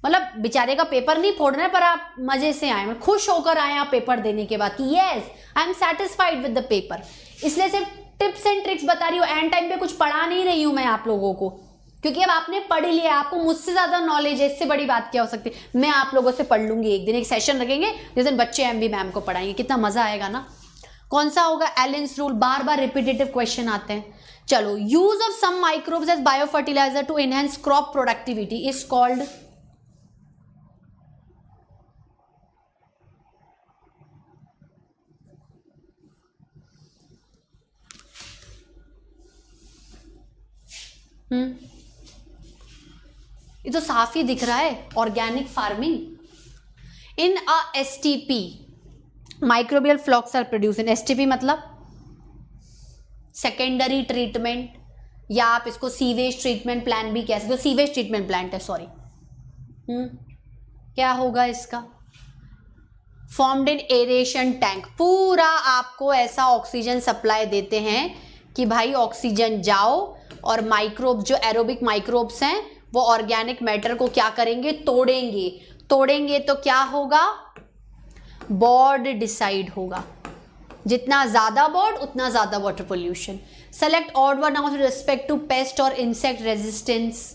मतलब बेचारे का पेपर नहीं फोड़ना है पर आप मजे से आए खुश होकर आए आप पेपर देने के बाद कि yes I am satisfied with the paper इसलिए सिर्फ टिप्स एंड ट्रिक्स बता रही हूँ एंड टाइम पे कुछ पढ़ा नहीं रही हूँ मैं आप लोगों को क्योंकि अब आपने पढ़ लिया आपको मुझसे ज्यादा नॉलेज है इससे बड़ी बात क्या हो सकती है मैं आप लोगों से पढ़ लूंगी एक दिन एक सेशन रखेंगे जिस दिन बच्चे एम बी मैम को पढ़ाएंगे कितना मजा आएगा ना कौन सा होगा एलेंस रूल बार बार रिपीटेटिव क्वेश्चन आते हैं चलो use of some microbes as biofertiliser to enhance crop productivity is called hmm. ये तो साफ ही दिख रहा है organic farming in a S T P microbial flocs are produce in S T P मतलब सेकेंडरी ट्रीटमेंट या आप इसको सीवेज ट्रीटमेंट प्लान भी कह सकते हो सीवेज ट्रीटमेंट प्लांट है सॉरी हम्म। क्या होगा इसका फॉर्म्ड इन एरेशन टैंक पूरा आपको ऐसा ऑक्सीजन सप्लाई देते हैं कि भाई ऑक्सीजन जाओ और माइक्रोब जो एरोबिक माइक्रोब्स हैं वो ऑर्गेनिक मैटर को क्या करेंगे तोड़ेंगे तोड़ेंगे तो क्या होगा बॉर्ड डिसाइड होगा जितना ज़्यादा बॉर्ड उतना ज़्यादा water pollution select odd one out respect to pest और इंसेक्ट रेजिस्टेंस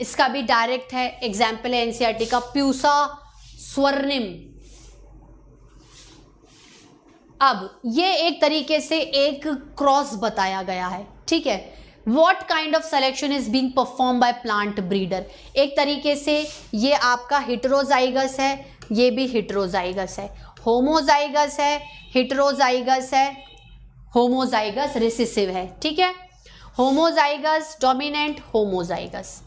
इसका भी डायरेक्ट है एग्जाम्पल है एनसीआरटी e का प्यूसा स्वर्णिम अब ये एक तरीके से एक क्रॉस बताया गया है ठीक है what kind of selection is being perform by plant breeder एक तरीके से ये आपका हिटरोजाइगस है ये भी हिटरोजाइगस है होमोजाइगस है हिटरोजाइगस है होमोजाइगस रिसेसिव है ठीक है homozygous dominant homozygous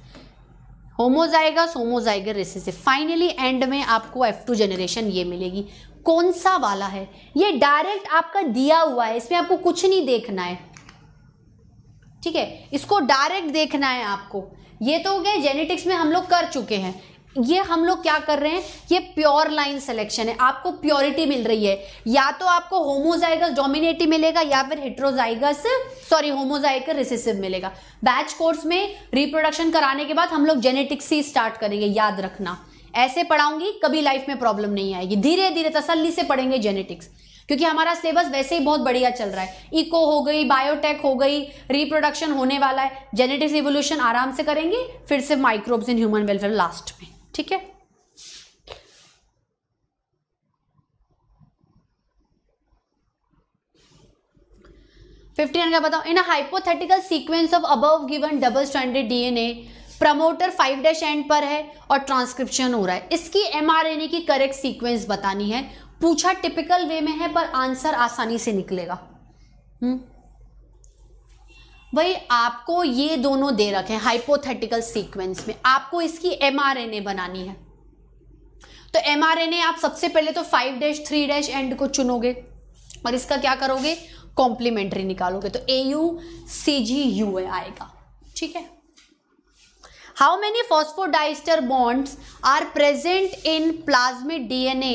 homozygous homozygous recessive finally end में आपको एफ टू जनरेशन ये मिलेगी कौन सा वाला है ये डायरेक्ट आपका दिया हुआ है इसमें आपको कुछ नहीं देखना है ठीक है इसको डायरेक्ट देखना है आपको ये तो हो गया जेनेटिक्स में हम लोग कर चुके हैं ये हम लोग क्या कर रहे हैं ये प्योर लाइन सिलेक्शन है आपको प्योरिटी मिल रही है या तो आपको होमोजाइगस डोमिनेटिव मिलेगा या फिर हिट्रोजाइगस सॉरी होमोजाइगस रिसेसिव मिलेगा बैच कोर्स में रिप्रोडक्शन कराने के बाद हम लोग जेनेटिक्स ही स्टार्ट करेंगे याद रखना ऐसे पढ़ाऊंगी कभी लाइफ में प्रॉब्लम नहीं आएगी धीरे धीरे तसल्ली से पढ़ेंगे जेनेटिक्स क्योंकि हमारा सिलेबस वैसे ही बहुत बढ़िया चल रहा है इको हो गई बायोटेक हो गई रिप्रोडक्शन होने वाला है जेनेटिक्स रिवोल्यूशन आराम से करेंगे फिर से microbes in human welfare last में ठीक है फिफ्टीन का बताओ in hypothetical sequence of above given double standard DNA promoter five dash end पर है और ट्रांसक्रिप्शन हो रहा है इसकी एमआरएनए की करेक्ट सीक्वेंस बतानी है पूछा टिपिकल वे में है पर आंसर आसानी से निकलेगा हम्म? भाई आपको ये दोनों दे रखे हैं हाइपोथेटिकल सीक्वेंस में आपको इसकी एमआरएनए बनानी है तो एमआरएनए आप सबसे पहले तो five dash three dash end को चुनोगे और इसका क्या करोगे कॉम्प्लीमेंट्री निकालोगे तो ए यू सी जी यू आएगा ठीक है how many phosphodiester bonds are present in plasmid a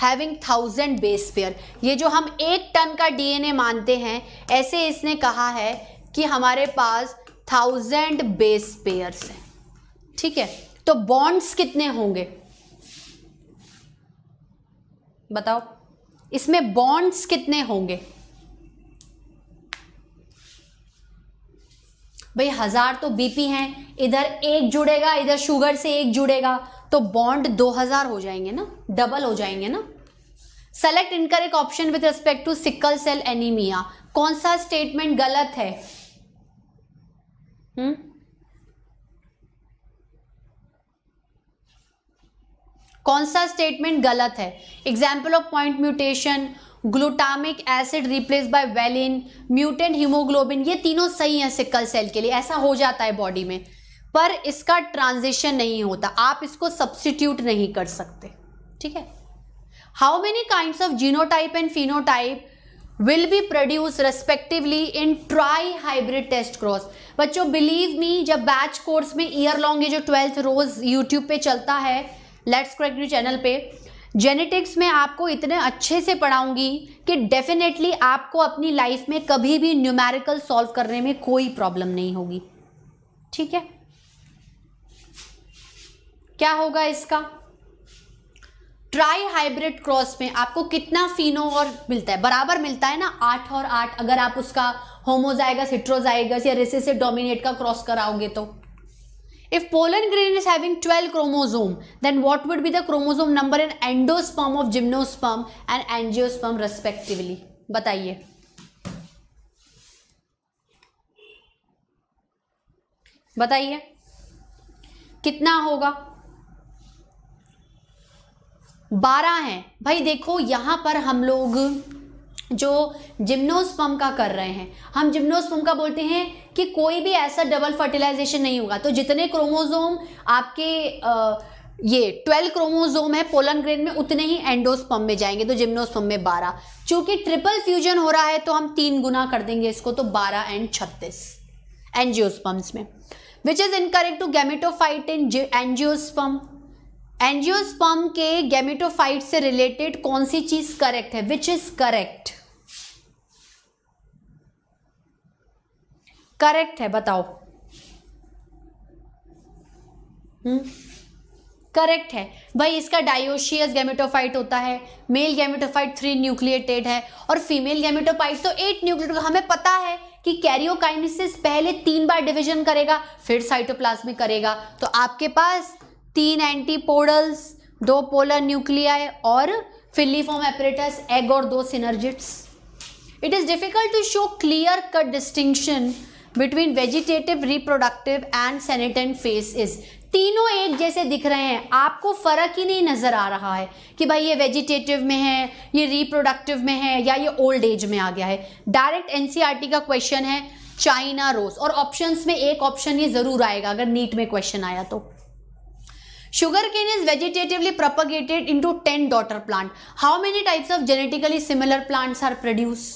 having thousand base pair ये जो हम एक टन का डी एन ए मानते हैं ऐसे इसने कहा है कि हमारे पास थाउजेंड बेस पेयर्स हैं ठीक है तो बॉन्ड्स कितने होंगे बताओ इसमें बॉन्ड्स कितने होंगे भाई हज़ार तो बीपी हैं इधर एक जुड़ेगा इधर शुगर से एक जुड़ेगा तो बॉन्ड 2000 हो जाएंगे ना डबल हो जाएंगे ना सेलेक्ट इनकर एक option with respect to sickle cell anaemia कौन सा स्टेटमेंट गलत है हुँ? हम्म? कौन सा स्टेटमेंट गलत है example of point mutation glutamic acid replace by valine mutant haemoglobin ये तीनों सही हैं सिकल सेल के लिए ऐसा हो जाता है बॉडी में पर इसका ट्रांजिशन नहीं होता आप इसको सब्सटीट्यूट नहीं कर सकते ठीक है how many kind of genotype and phenotype will be produce respectively in trihybrid test cross बच्चों बिलीव मी जब बैच कोर्स में ईयर लॉन्ग ये जो ट्वेल्थ रोज यूट्यूब पे चलता है लेट्स क्रेक न्यू चैनल पे जेनेटिक्स में आपको इतने अच्छे से पढ़ाऊंगी कि डेफिनेटली आपको अपनी लाइफ में कभी भी न्यूमेरिकल सॉल्व करने में कोई प्रॉब्लम नहीं होगी ठीक है क्या होगा इसका ट्राई हाइब्रिड क्रॉस में आपको कितना फिनो और मिलता है बराबर मिलता है ना आठ और आठ अगर आप उसका होमोजाइगस हिट्रोजाइगस या रेसिस डोमिनेट का क्रॉस कराओगे तो If pollen grain is having 12 chromosome, then what would be the chromosome number in endosperm of gymnosperm and angiosperm respectively? बताइए बताइए कितना होगा बारह है भाई देखो यहां पर हम लोग जो जिम्नोस्पम का कर रहे हैं हम जिम्नोस्पम का बोलते हैं कि कोई भी ऐसा डबल फर्टिलाइजेशन नहीं होगा तो जितने क्रोमोजोम आपके आ, ये ट्वेल्व क्रोमोजोम है पोलन ग्रेन में उतने ही एंडोस्पम में जाएंगे तो जिम्नोस्पम में बारह चूंकि ट्रिपल फ्यूजन हो रहा है तो हम तीन गुना कर देंगे इसको तो बारह एंड छत्तीस एनजियोस्पम्स में which is incorrect to gametophyte in angiosperm angiosperm के गैमेटोफाइट से रिलेटेड कौन सी चीज करेक्ट है विच इज करेक्ट करेक्ट है बताओ हम्म? करेक्ट है भाई इसका डायोशियस गैमेटोफाइट होता है मेल गैमेटोफाइट थ्री न्यूक्लिएटेड है और फीमेल गैमेटोफाइट तो एट न्यूक्लिएटेड तो हमें पता है कि कैरियोकाइनेसिस पहले तीन बार डिवीजन करेगा फिर साइटोप्लाज्मिक करेगा तो आपके पास तीन एंटीपोडल्स दो पोलर न्यूक्लियाई और फिलीफॉर्म एपरेटस एग और दो synergids it is difficult to show clear cut distinction between vegetative reproductive and senescent phase is तीनों एक जैसे दिख रहे हैं आपको फ़र्क ही नहीं नज़र आ रहा है कि भाई ये वेजिटेटिव में है ये रिप्रोडक्टिव में है या ये ओल्ड एज में आ गया है डायरेक्ट एनसीईआरटी e का क्वेश्चन है चाइना रोज और ऑप्शंस में एक ऑप्शन ये ज़रूर आएगा अगर नीट में क्वेश्चन आया तो sugar cane is vegetatively propagated into ten daughter plant how many types of genetically similar plants are produce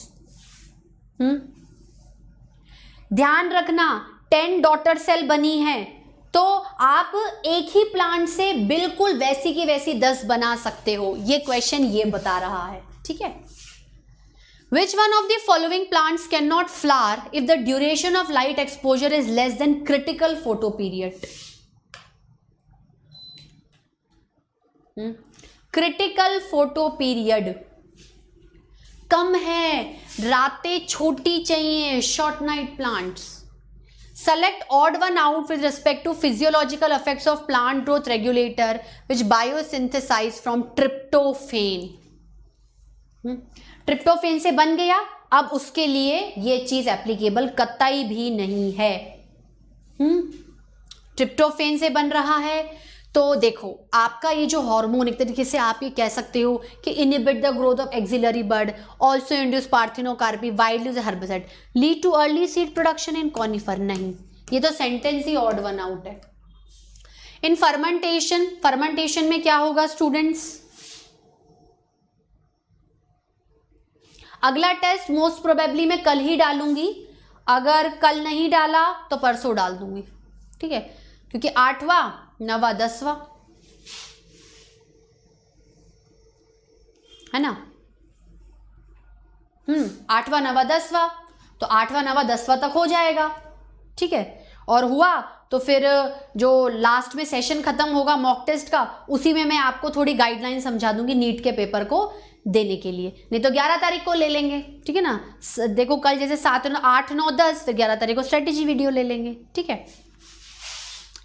ध्यान रखना टेन डॉटर सेल बनी है तो आप एक ही प्लांट से बिल्कुल वैसी की वैसी दस बना सकते हो ये क्वेश्चन ये बता रहा है ठीक है which one of the following plants can not flower if the duration of light exposure is less than critical photoperiod critical photoperiod कम है रातें छोटी चाहिए short night plants select odd one out with respect to physiological effects of plant growth regulator which biosynthesise from tryptophan tryptophan से बन गया अब उसके लिए ये चीज एप्लीकेबल कतई भी नहीं है ट्रिप्टोफेन हम्म। से बन रहा है तो देखो आपका ये जो हार्मोन एक तरीके से आप ये कह सकते हो कि inhibit the growth of axillary bud also induce parthenocarpy wild use herbicide lead to early seed production in conifer नहीं ये तो सेंटेंस ही ऑड वन आउट है इन फर्मेंटेशन फर्मेंटेशन में क्या होगा स्टूडेंट्स अगला टेस्ट मोस्ट प्रोबेबली मैं कल ही डालूंगी अगर कल नहीं डाला तो परसों डाल दूंगी ठीक है क्योंकि आठवां नवा दसवा है ना हम्म आठवा नवा दसवा तो आठवा नवा दसवा तक हो जाएगा ठीक है और हुआ तो फिर जो लास्ट में सेशन खत्म होगा मॉक टेस्ट का उसी में मैं आपको थोड़ी गाइडलाइन समझा दूंगी नीट के पेपर को देने के लिए नहीं तो 11 तारीख को ले लेंगे ठीक है ना देखो कल जैसे सात आठ नौ दस तो ग्यारह तारीख को स्ट्रेटेजी वीडियो ले लेंगे ठीक है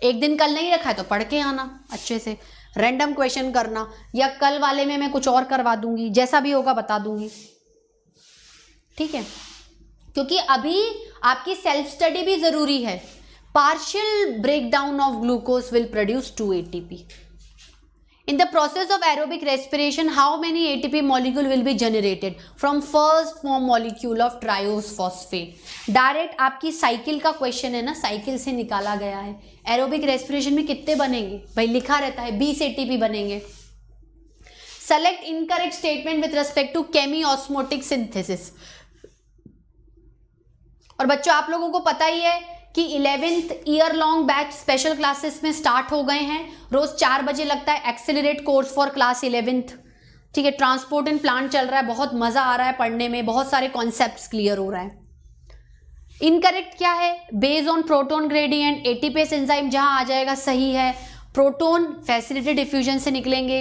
एक दिन कल नहीं रखा है तो पढ़ के आना अच्छे से रैंडम क्वेश्चन करना या कल वाले में मैं कुछ और करवा दूंगी जैसा भी होगा बता दूंगी ठीक है क्योंकि अभी आपकी सेल्फ स्टडी भी ज़रूरी है partial breakdown of glucose will produce two ATP In the process of aerobic respiration, how many ATP molecule will be generated from first form molecule of triose phosphate? Direct आपकी cycle का question है ना cycle से निकाला गया है aerobic respiration में कितने बनेंगे भाई लिखा रहता है बीस एटीपी बनेंगे select incorrect statement with respect to chemiosmotic synthesis और बच्चों आप लोगों को पता ही है कि eleventh year long batch special classes में स्टार्ट हो गए हैं रोज चार बजे लगता है accelerate course for class eleventh ठीक है ट्रांसपोर्ट एंड प्लान चल रहा है बहुत मज़ा आ रहा है पढ़ने में बहुत सारे कॉन्सेप्ट क्लियर हो रहा है इनकरेक्ट क्या है based on proton gradient ATPase enzyme जहां आ जाएगा सही है प्रोटोन फैसिलिटी डिफ्यूजन से निकलेंगे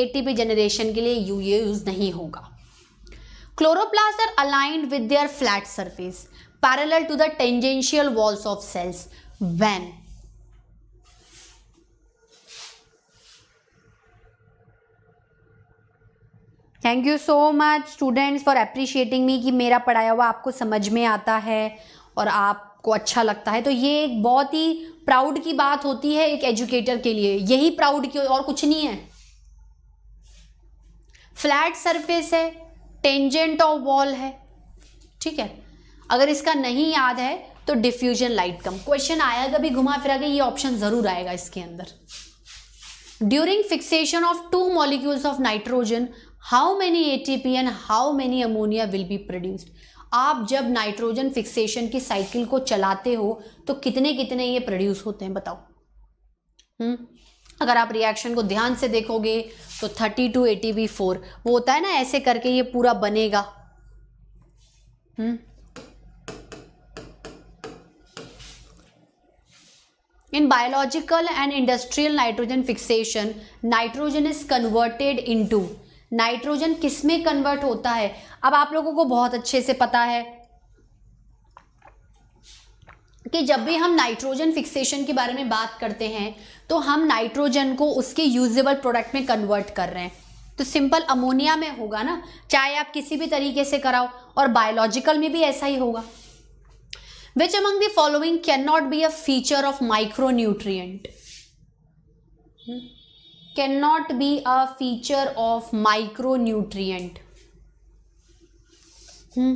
एटीपी जनरेशन के लिए यू यूज नहीं होगा chloroplast are aligned with their flat surface parallel to the tangential walls of cells when thank you so much students for appreciating me कि मेरा पढ़ाया हुआ आपको समझ में आता है और आपको अच्छा लगता है तो ये एक बहुत ही प्राउड की बात होती है एक एजुकेटर के लिए यही प्राउड की और कुछ नहीं है फ्लैट सरफेस है टेंजेंट ऑफ वॉल है ठीक है अगर इसका नहीं याद है तो डिफ्यूजन लाइट कम क्वेश्चन आया कभी घुमा फिरा के ये ऑप्शन जरूर आएगा इसके अंदर during fixation of two molecules of nitrogen how many ATP and how many ammonia will be produced आप जब नाइट्रोजन फिक्सेशन की साइकिल को चलाते हो तो कितने कितने ये प्रोड्यूस होते हैं बताओ हुँ? हम्म? अगर आप रिएक्शन को ध्यान से देखोगे तो thirty two ATP four वो होता है ना ऐसे करके ये पूरा बनेगा हुँ? Hmm? Biological and industrial nitrogen fixation nitrogen is converted into nitrogen किस में कन्वर्ट होता है अब आप लोगों को बहुत अच्छे से पता है कि जब भी हम नाइट्रोजन फिक्सेशन के बारे में बात करते हैं तो हम नाइट्रोजन को उसके यूजेबल प्रोडक्ट में कन्वर्ट कर रहे हैं तो सिंपल अमोनिया में होगा ना चाहे आप किसी भी तरीके से कराओ और बायोलॉजिकल में भी ऐसा ही होगा Which among can not be a feature of micro micronutrient? Can not be a feature of micro Hmm?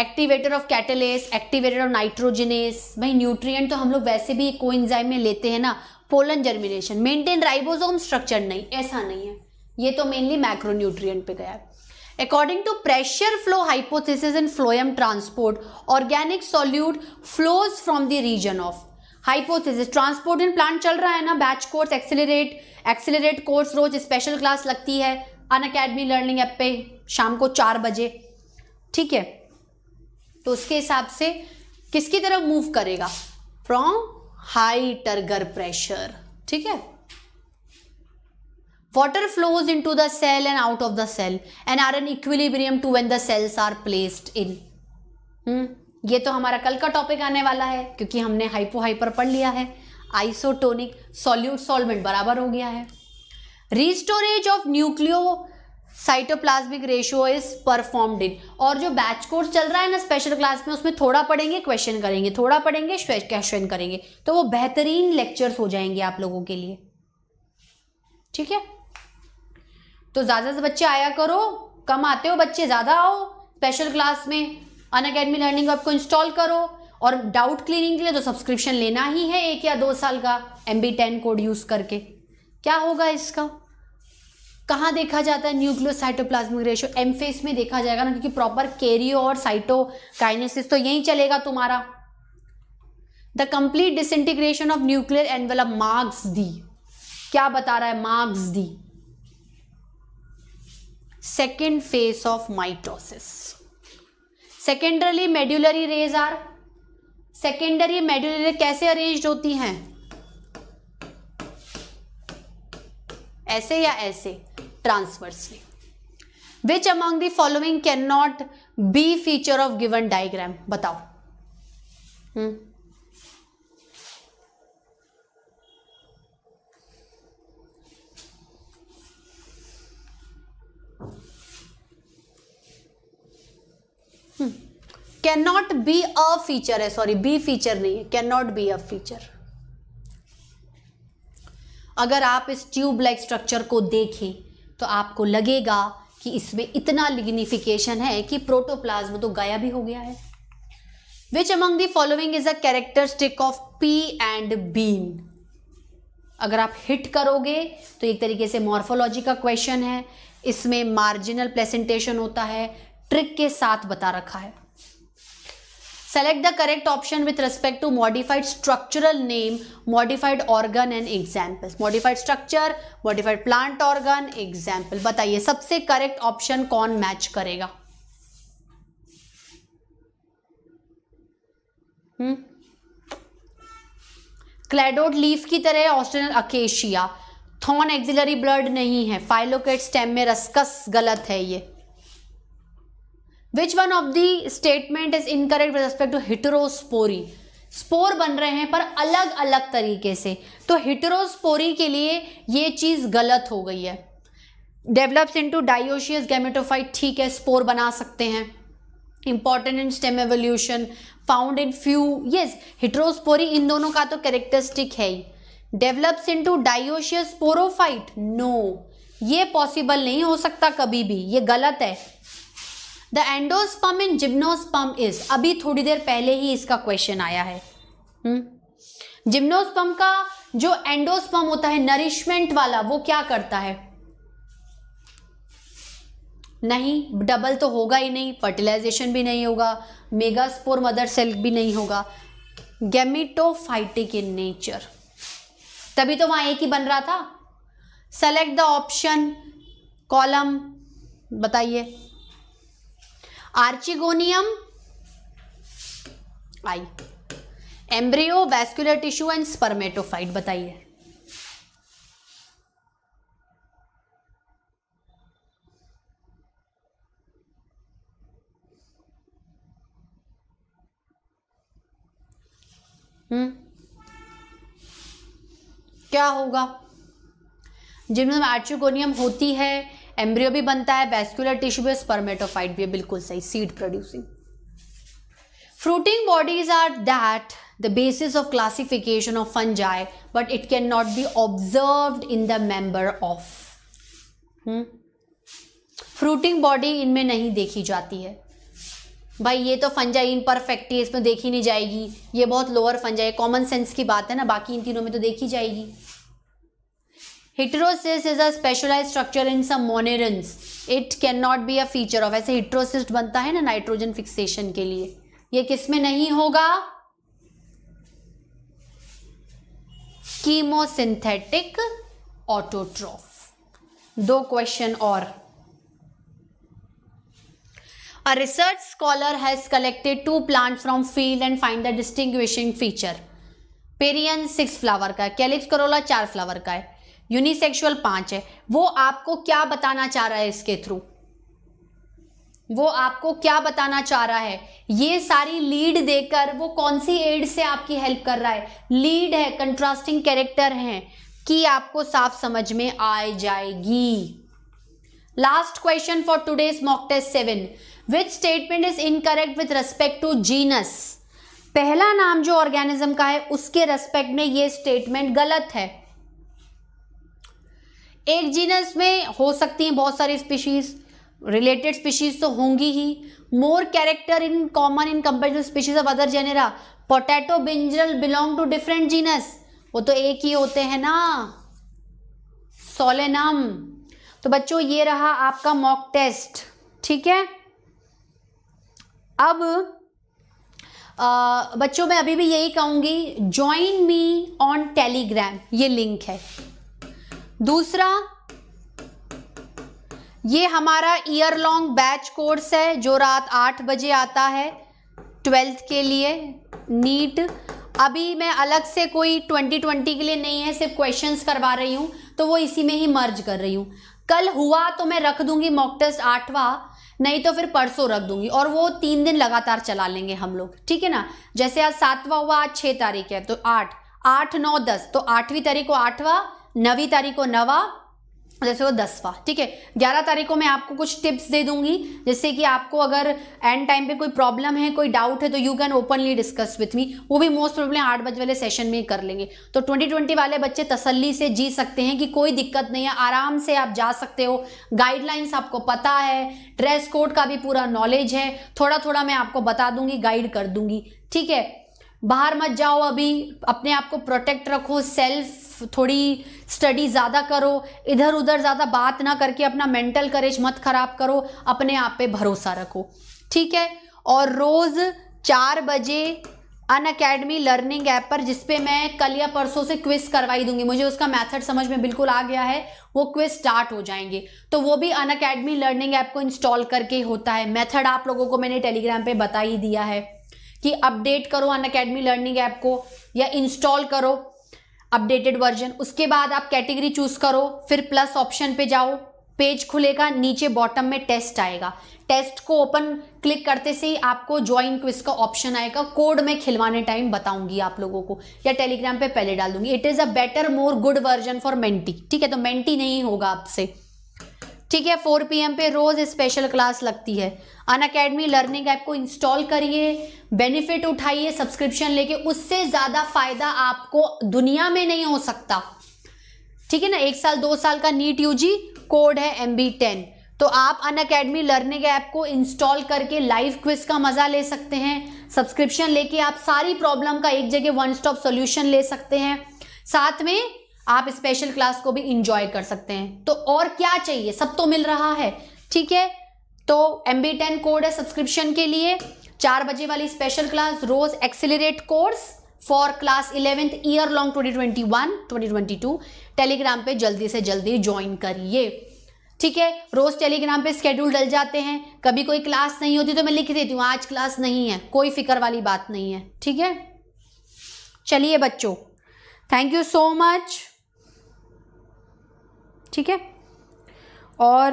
Activator of catalase activator of nitrogenase भाई न्यूट्रिएंट तो हम लोग वैसे भी इंजाइम में लेते हैं ना pollen germination maintain ribosome structure नहीं ऐसा नहीं है ये तो मेनली मैक्रोन्यूट्रिएंट पे गया है according to pressure flow hypothesis in phloem transport, organic solute flows from the region of hypothesis transport in plant चल रहा है ना batch course accelerate accelerate course रोज स्पेशल क्लास लगती है अन अकेडमी लर्निंग एप पे शाम को चार बजे ठीक है तो उसके हिसाब से किसकी तरफ मूव करेगा फ्रॉम हाई टर्गर प्रेशर ठीक है water flows into the cell and out of the cell and are in equilibrium to when the cells are placed in hmm? ये तो हमारा कल का टॉपिक आने वाला है क्योंकि हमने हाइपो हाइपर पढ़ लिया है आइसोटोनिक सॉल्यूट सॉल्वेंट बराबर हो गया है restorage of nucleocytoplasmic ratio is performed in और जो बैच कोर्स चल रहा है ना स्पेशल क्लास में उसमें थोड़ा पढ़ेंगे क्वेश्चन करेंगे थोड़ा पढ़ेंगे क्वेश्चन करेंगे तो वो बेहतरीन लेक्चर्स हो जाएंगे आप लोगों के लिए ठीक है तो ज़्यादा से बच्चे आया करो कम आते हो बच्चे ज़्यादा आओ स्पेशल क्लास में अन अकेडमी लर्निंग ऐप को इंस्टॉल करो और डाउट क्लियरिंग के लिए तो सब्सक्रिप्शन लेना ही है एक या दो साल का M B ten code use करके क्या होगा इसका कहाँ देखा जाता है साइटोप्लाज्मिक रेशियो एम फेस में देखा जाएगा ना क्योंकि प्रॉपर कैरियो और साइटोकाइनेसिस तो यही चलेगा तुम्हारा the complete disintegration of nuclear envelope marks the क्या बता रहा है marks the second phase of mitosis secondarily medullary rays are secondary medullary कैसे अरेंज होती हैं ऐसे या ऐसे transversely which among the following can not be feature of given diagram बताओ हम्म। Can not be a feature है सॉरी बी फीचर नहीं है can not be a feature अगर आप इस ट्यूब लाइक स्ट्रक्चर को देखें तो आपको लगेगा कि इसमें इतना लिग्निफिकेशन है कि प्रोटोप्लाज्म तो गायब ही हो गया है which among the following is a characteristic of pea and bean अगर आप हिट करोगे तो एक तरीके से मॉर्फोलॉजी का क्वेश्चन है इसमें मार्जिनल प्लेसेंटेशन होता है ट्रिक के साथ बता रखा है select the correct option with respect to modified structural name modified organ and example modified structure modified plant organ example बताइए सबसे करेक्ट ऑप्शन कौन मैच करेगा क्लेडोड हम्म? लीफ की तरह Australian acacia thorn axillary bud नहीं है फाइलोकेट स्टेम में रसकस गलत है ये which one of the statement is incorrect with respect to heterospory spore बन रहे हैं पर अलग अलग तरीके से तो हिटरोस्पोरी के लिए ये चीज़ गलत हो गई है डेवलप्स इनटू डायोशियस गैमेटोफाइट ठीक है स्पोर बना सकते हैं important in stem evolution found in few yes heterospory in दोनों का तो कैरेक्टरिस्टिक है ही develops into dioecious sporophyte no ये पॉसिबल नहीं हो सकता कभी भी ये गलत है the endosperm and gymnosperm is अभी थोड़ी देर पहले ही इसका क्वेश्चन आया है जिम्नोस्पम का जो एंडोस्पम होता है नरिशमेंट वाला वो क्या करता है नहीं डबल तो होगा ही नहीं फर्टिलाइजेशन भी नहीं होगा मेगास्पोर मदर सेल भी नहीं होगा गेमिटोफाइटिक इन नेचर तभी तो वहां एक ही बन रहा था सेलेक्ट द ऑप्शन कॉलम बताइए आर्चिगोनियम आई embryo vascular tissue and spermatophyte बताइए हम्म क्या होगा जिनमें आर्चिगोनियम होती है एम्ब्रियो भी बनता है वेस्कुलर टिश्यू भी स्पर्मेटोफाइट भी है बिल्कुल सही seed producing fruiting bodies are that the basis of classification of fungi but it can not be observe in the member of fruiting body इनमें नहीं देखी जाती है भाई ये तो फंजाई परफेक्ट है इसमें देखी नहीं जाएगी ये बहुत लोअर फंजाई कॉमन सेंस की बात है ना बाकी इन तीनों में तो देखी जाएगी heterocyst is a specialise structure in some monerans it can not be a feature of ऐसे हिट्रोसिस्ट बनता है ना नाइट्रोजन फिक्सेशन के लिए ये किस में नहीं होगा कीमोसिंथेटिक ऑटोट्रॉफ दो क्वेश्चन और A research scholar has collected two plants from field and find the distinguishing feature. Perianth six flower का है कैलिप्स करोला चार फ्लावर का है यूनिसेक्सुअल पांच है वो आपको क्या बताना चाह रहा है इसके थ्रू वो आपको क्या बताना चाह रहा है ये सारी लीड देकर वो कौन सी एड से आपकी हेल्प कर रहा है लीड है कंट्रास्टिंग कैरेक्टर है कि आपको साफ समझ में आ जाएगी last question for today's mock test seven which statement is incorrect with respect to genus पहला नाम जो ऑर्गेनिज्म का है उसके रेस्पेक्ट में ये स्टेटमेंट गलत है एक जीनस में हो सकती हैं बहुत सारी स्पीशीज रिलेटेड स्पीशीज तो होंगी ही more character in common in compare to species of other genera potato brinjal belong to different genus वो तो एक ही होते हैं ना सोलेनम तो बच्चों ये रहा आपका मॉक टेस्ट ठीक है अब आ, बच्चों मैं अभी भी यही कहूंगी ज्वाइन मी ऑन टेलीग्राम ये लिंक है दूसरा ये हमारा ईयर लॉन्ग बैच कोर्स है जो रात आठ बजे आता है ट्वेल्थ के लिए नीट अभी मैं अलग से कोई ट्वेंटी ट्वेंटी के लिए नहीं है सिर्फ क्वेश्चंस करवा रही हूँ तो वो इसी में ही मर्ज कर रही हूँ कल हुआ तो मैं रख दूंगी मॉक टेस्ट आठवा नहीं तो फिर परसों रख दूंगी और वो तीन दिन लगातार चला लेंगे हम लोग ठीक है ना जैसे आज सातवा हुआ आज छः तारीख है तो आठ आठ नौ दस तो आठवीं तारीख को आठवां नवी तारीख को नवा जैसे वो दसवा ठीक है ग्यारह तारीख को मैं आपको कुछ टिप्स दे दूंगी जैसे कि आपको अगर एंड टाइम पे कोई प्रॉब्लम है कोई डाउट है तो you can openly discuss with me वो भी मोस्ट प्रॉब्लम आठ बजे वाले सेशन में ही कर लेंगे तो ट्वेंटी ट्वेंटी वाले बच्चे तसल्ली से जी सकते हैं कि कोई दिक्कत नहीं है आराम से आप जा सकते हो गाइडलाइंस आपको पता है ड्रेस कोड का भी पूरा नॉलेज है थोड़ा थोड़ा मैं आपको बता दूंगी गाइड कर दूंगी ठीक है बाहर मत जाओ अभी अपने आप को प्रोटेक्ट रखो सेल्फ थोड़ी स्टडी ज़्यादा करो इधर उधर ज़्यादा बात ना करके अपना मेंटल करेज मत ख़राब करो अपने आप पे भरोसा रखो ठीक है और रोज़ चार बजे अन अकेडमी लर्निंग ऐप पर जिसपे मैं कल या परसों से क्विज करवाई दूंगी मुझे उसका मेथड समझ में बिल्कुल आ गया है वो क्विज स्टार्ट हो जाएंगे तो वो भी अन अकेडमी लर्निंग ऐप को इंस्टॉल करके होता है मेथड आप लोगों को मैंने टेलीग्राम पे बता ही दिया है कि अपडेट करो अन अकेडमी लर्निंग ऐप को या इंस्टॉल करो अपडेटेड वर्जन उसके बाद आप कैटेगरी चूज करो फिर प्लस ऑप्शन पे जाओ पेज खुलेगा नीचे बॉटम में टेस्ट आएगा टेस्ट को ओपन क्लिक करते से ही आपको ज्वाइन क्विज का ऑप्शन आएगा कोड में खिलवाने टाइम बताऊंगी आप लोगों को या टेलीग्राम पे पहले डाल दूंगी it is a better more good version for mentee ठीक है तो मेंटी नहीं होगा आपसे ठीक है 4 पी पे रोज़ स्पेशल क्लास लगती है अन अकेडमी लर्निंग ऐप को इंस्टॉल करिए बेनिफिट उठाइए सब्सक्रिप्शन लेके उससे ज़्यादा फ़ायदा आपको दुनिया में नहीं हो सकता ठीक है ना एक साल दो साल का नीट यूजी कोड है एम बी टेन तो आप अन अकेडमी लर्निंग ऐप को इंस्टॉल करके लाइव क्विज का मज़ा ले सकते हैं सब्सक्रिप्शन लेके आप सारी प्रॉब्लम का एक जगह वन स्टॉप सोल्यूशन ले सकते हैं साथ में आप स्पेशल क्लास को भी इंजॉय कर सकते हैं तो और क्या चाहिए सब तो मिल रहा है ठीक है तो एम बी टेन कोड है सब्सक्रिप्शन के लिए चार बजे वाली स्पेशल क्लास रोज accelerate course for class eleventh year long 2021 2022 Telegram पे जल्दी से जल्दी ज्वाइन करिए ठीक है रोज टेलीग्राम पे स्केड्यूल डल जाते हैं कभी कोई क्लास नहीं होती तो मैं लिख देती हूँ आज क्लास नहीं है कोई फिक्र वाली बात नहीं है ठीक है चलिए बच्चों थैंक यू सो मच ठीक है और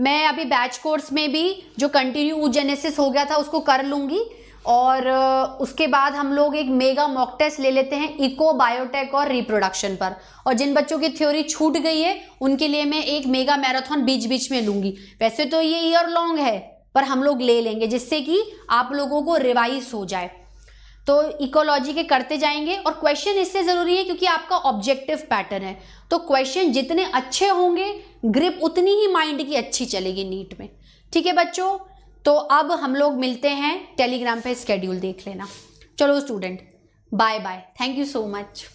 मैं अभी बैच कोर्स में भी जो कंटिन्यू जेनेसिस हो गया था उसको कर लूँगी और उसके बाद हम लोग एक मेगा मॉक टेस्ट ले लेते हैं इको बायोटेक और रिप्रोडक्शन पर और जिन बच्चों की थ्योरी छूट गई है उनके लिए मैं एक मेगा मैराथन बीच बीच में लूँगी वैसे तो ये ईयर लॉन्ग है पर हम लोग ले लेंगे जिससे कि आप लोगों को रिवाइज हो जाए तो इकोलॉजी के करते जाएंगे और क्वेश्चन इससे ज़रूरी है क्योंकि आपका ऑब्जेक्टिव पैटर्न है तो क्वेश्चन जितने अच्छे होंगे ग्रिप उतनी ही माइंड की अच्छी चलेगी नीट में ठीक है बच्चों तो अब हम लोग मिलते हैं टेलीग्राम पे स्केड्यूल देख लेना चलो student bye bye thank you so much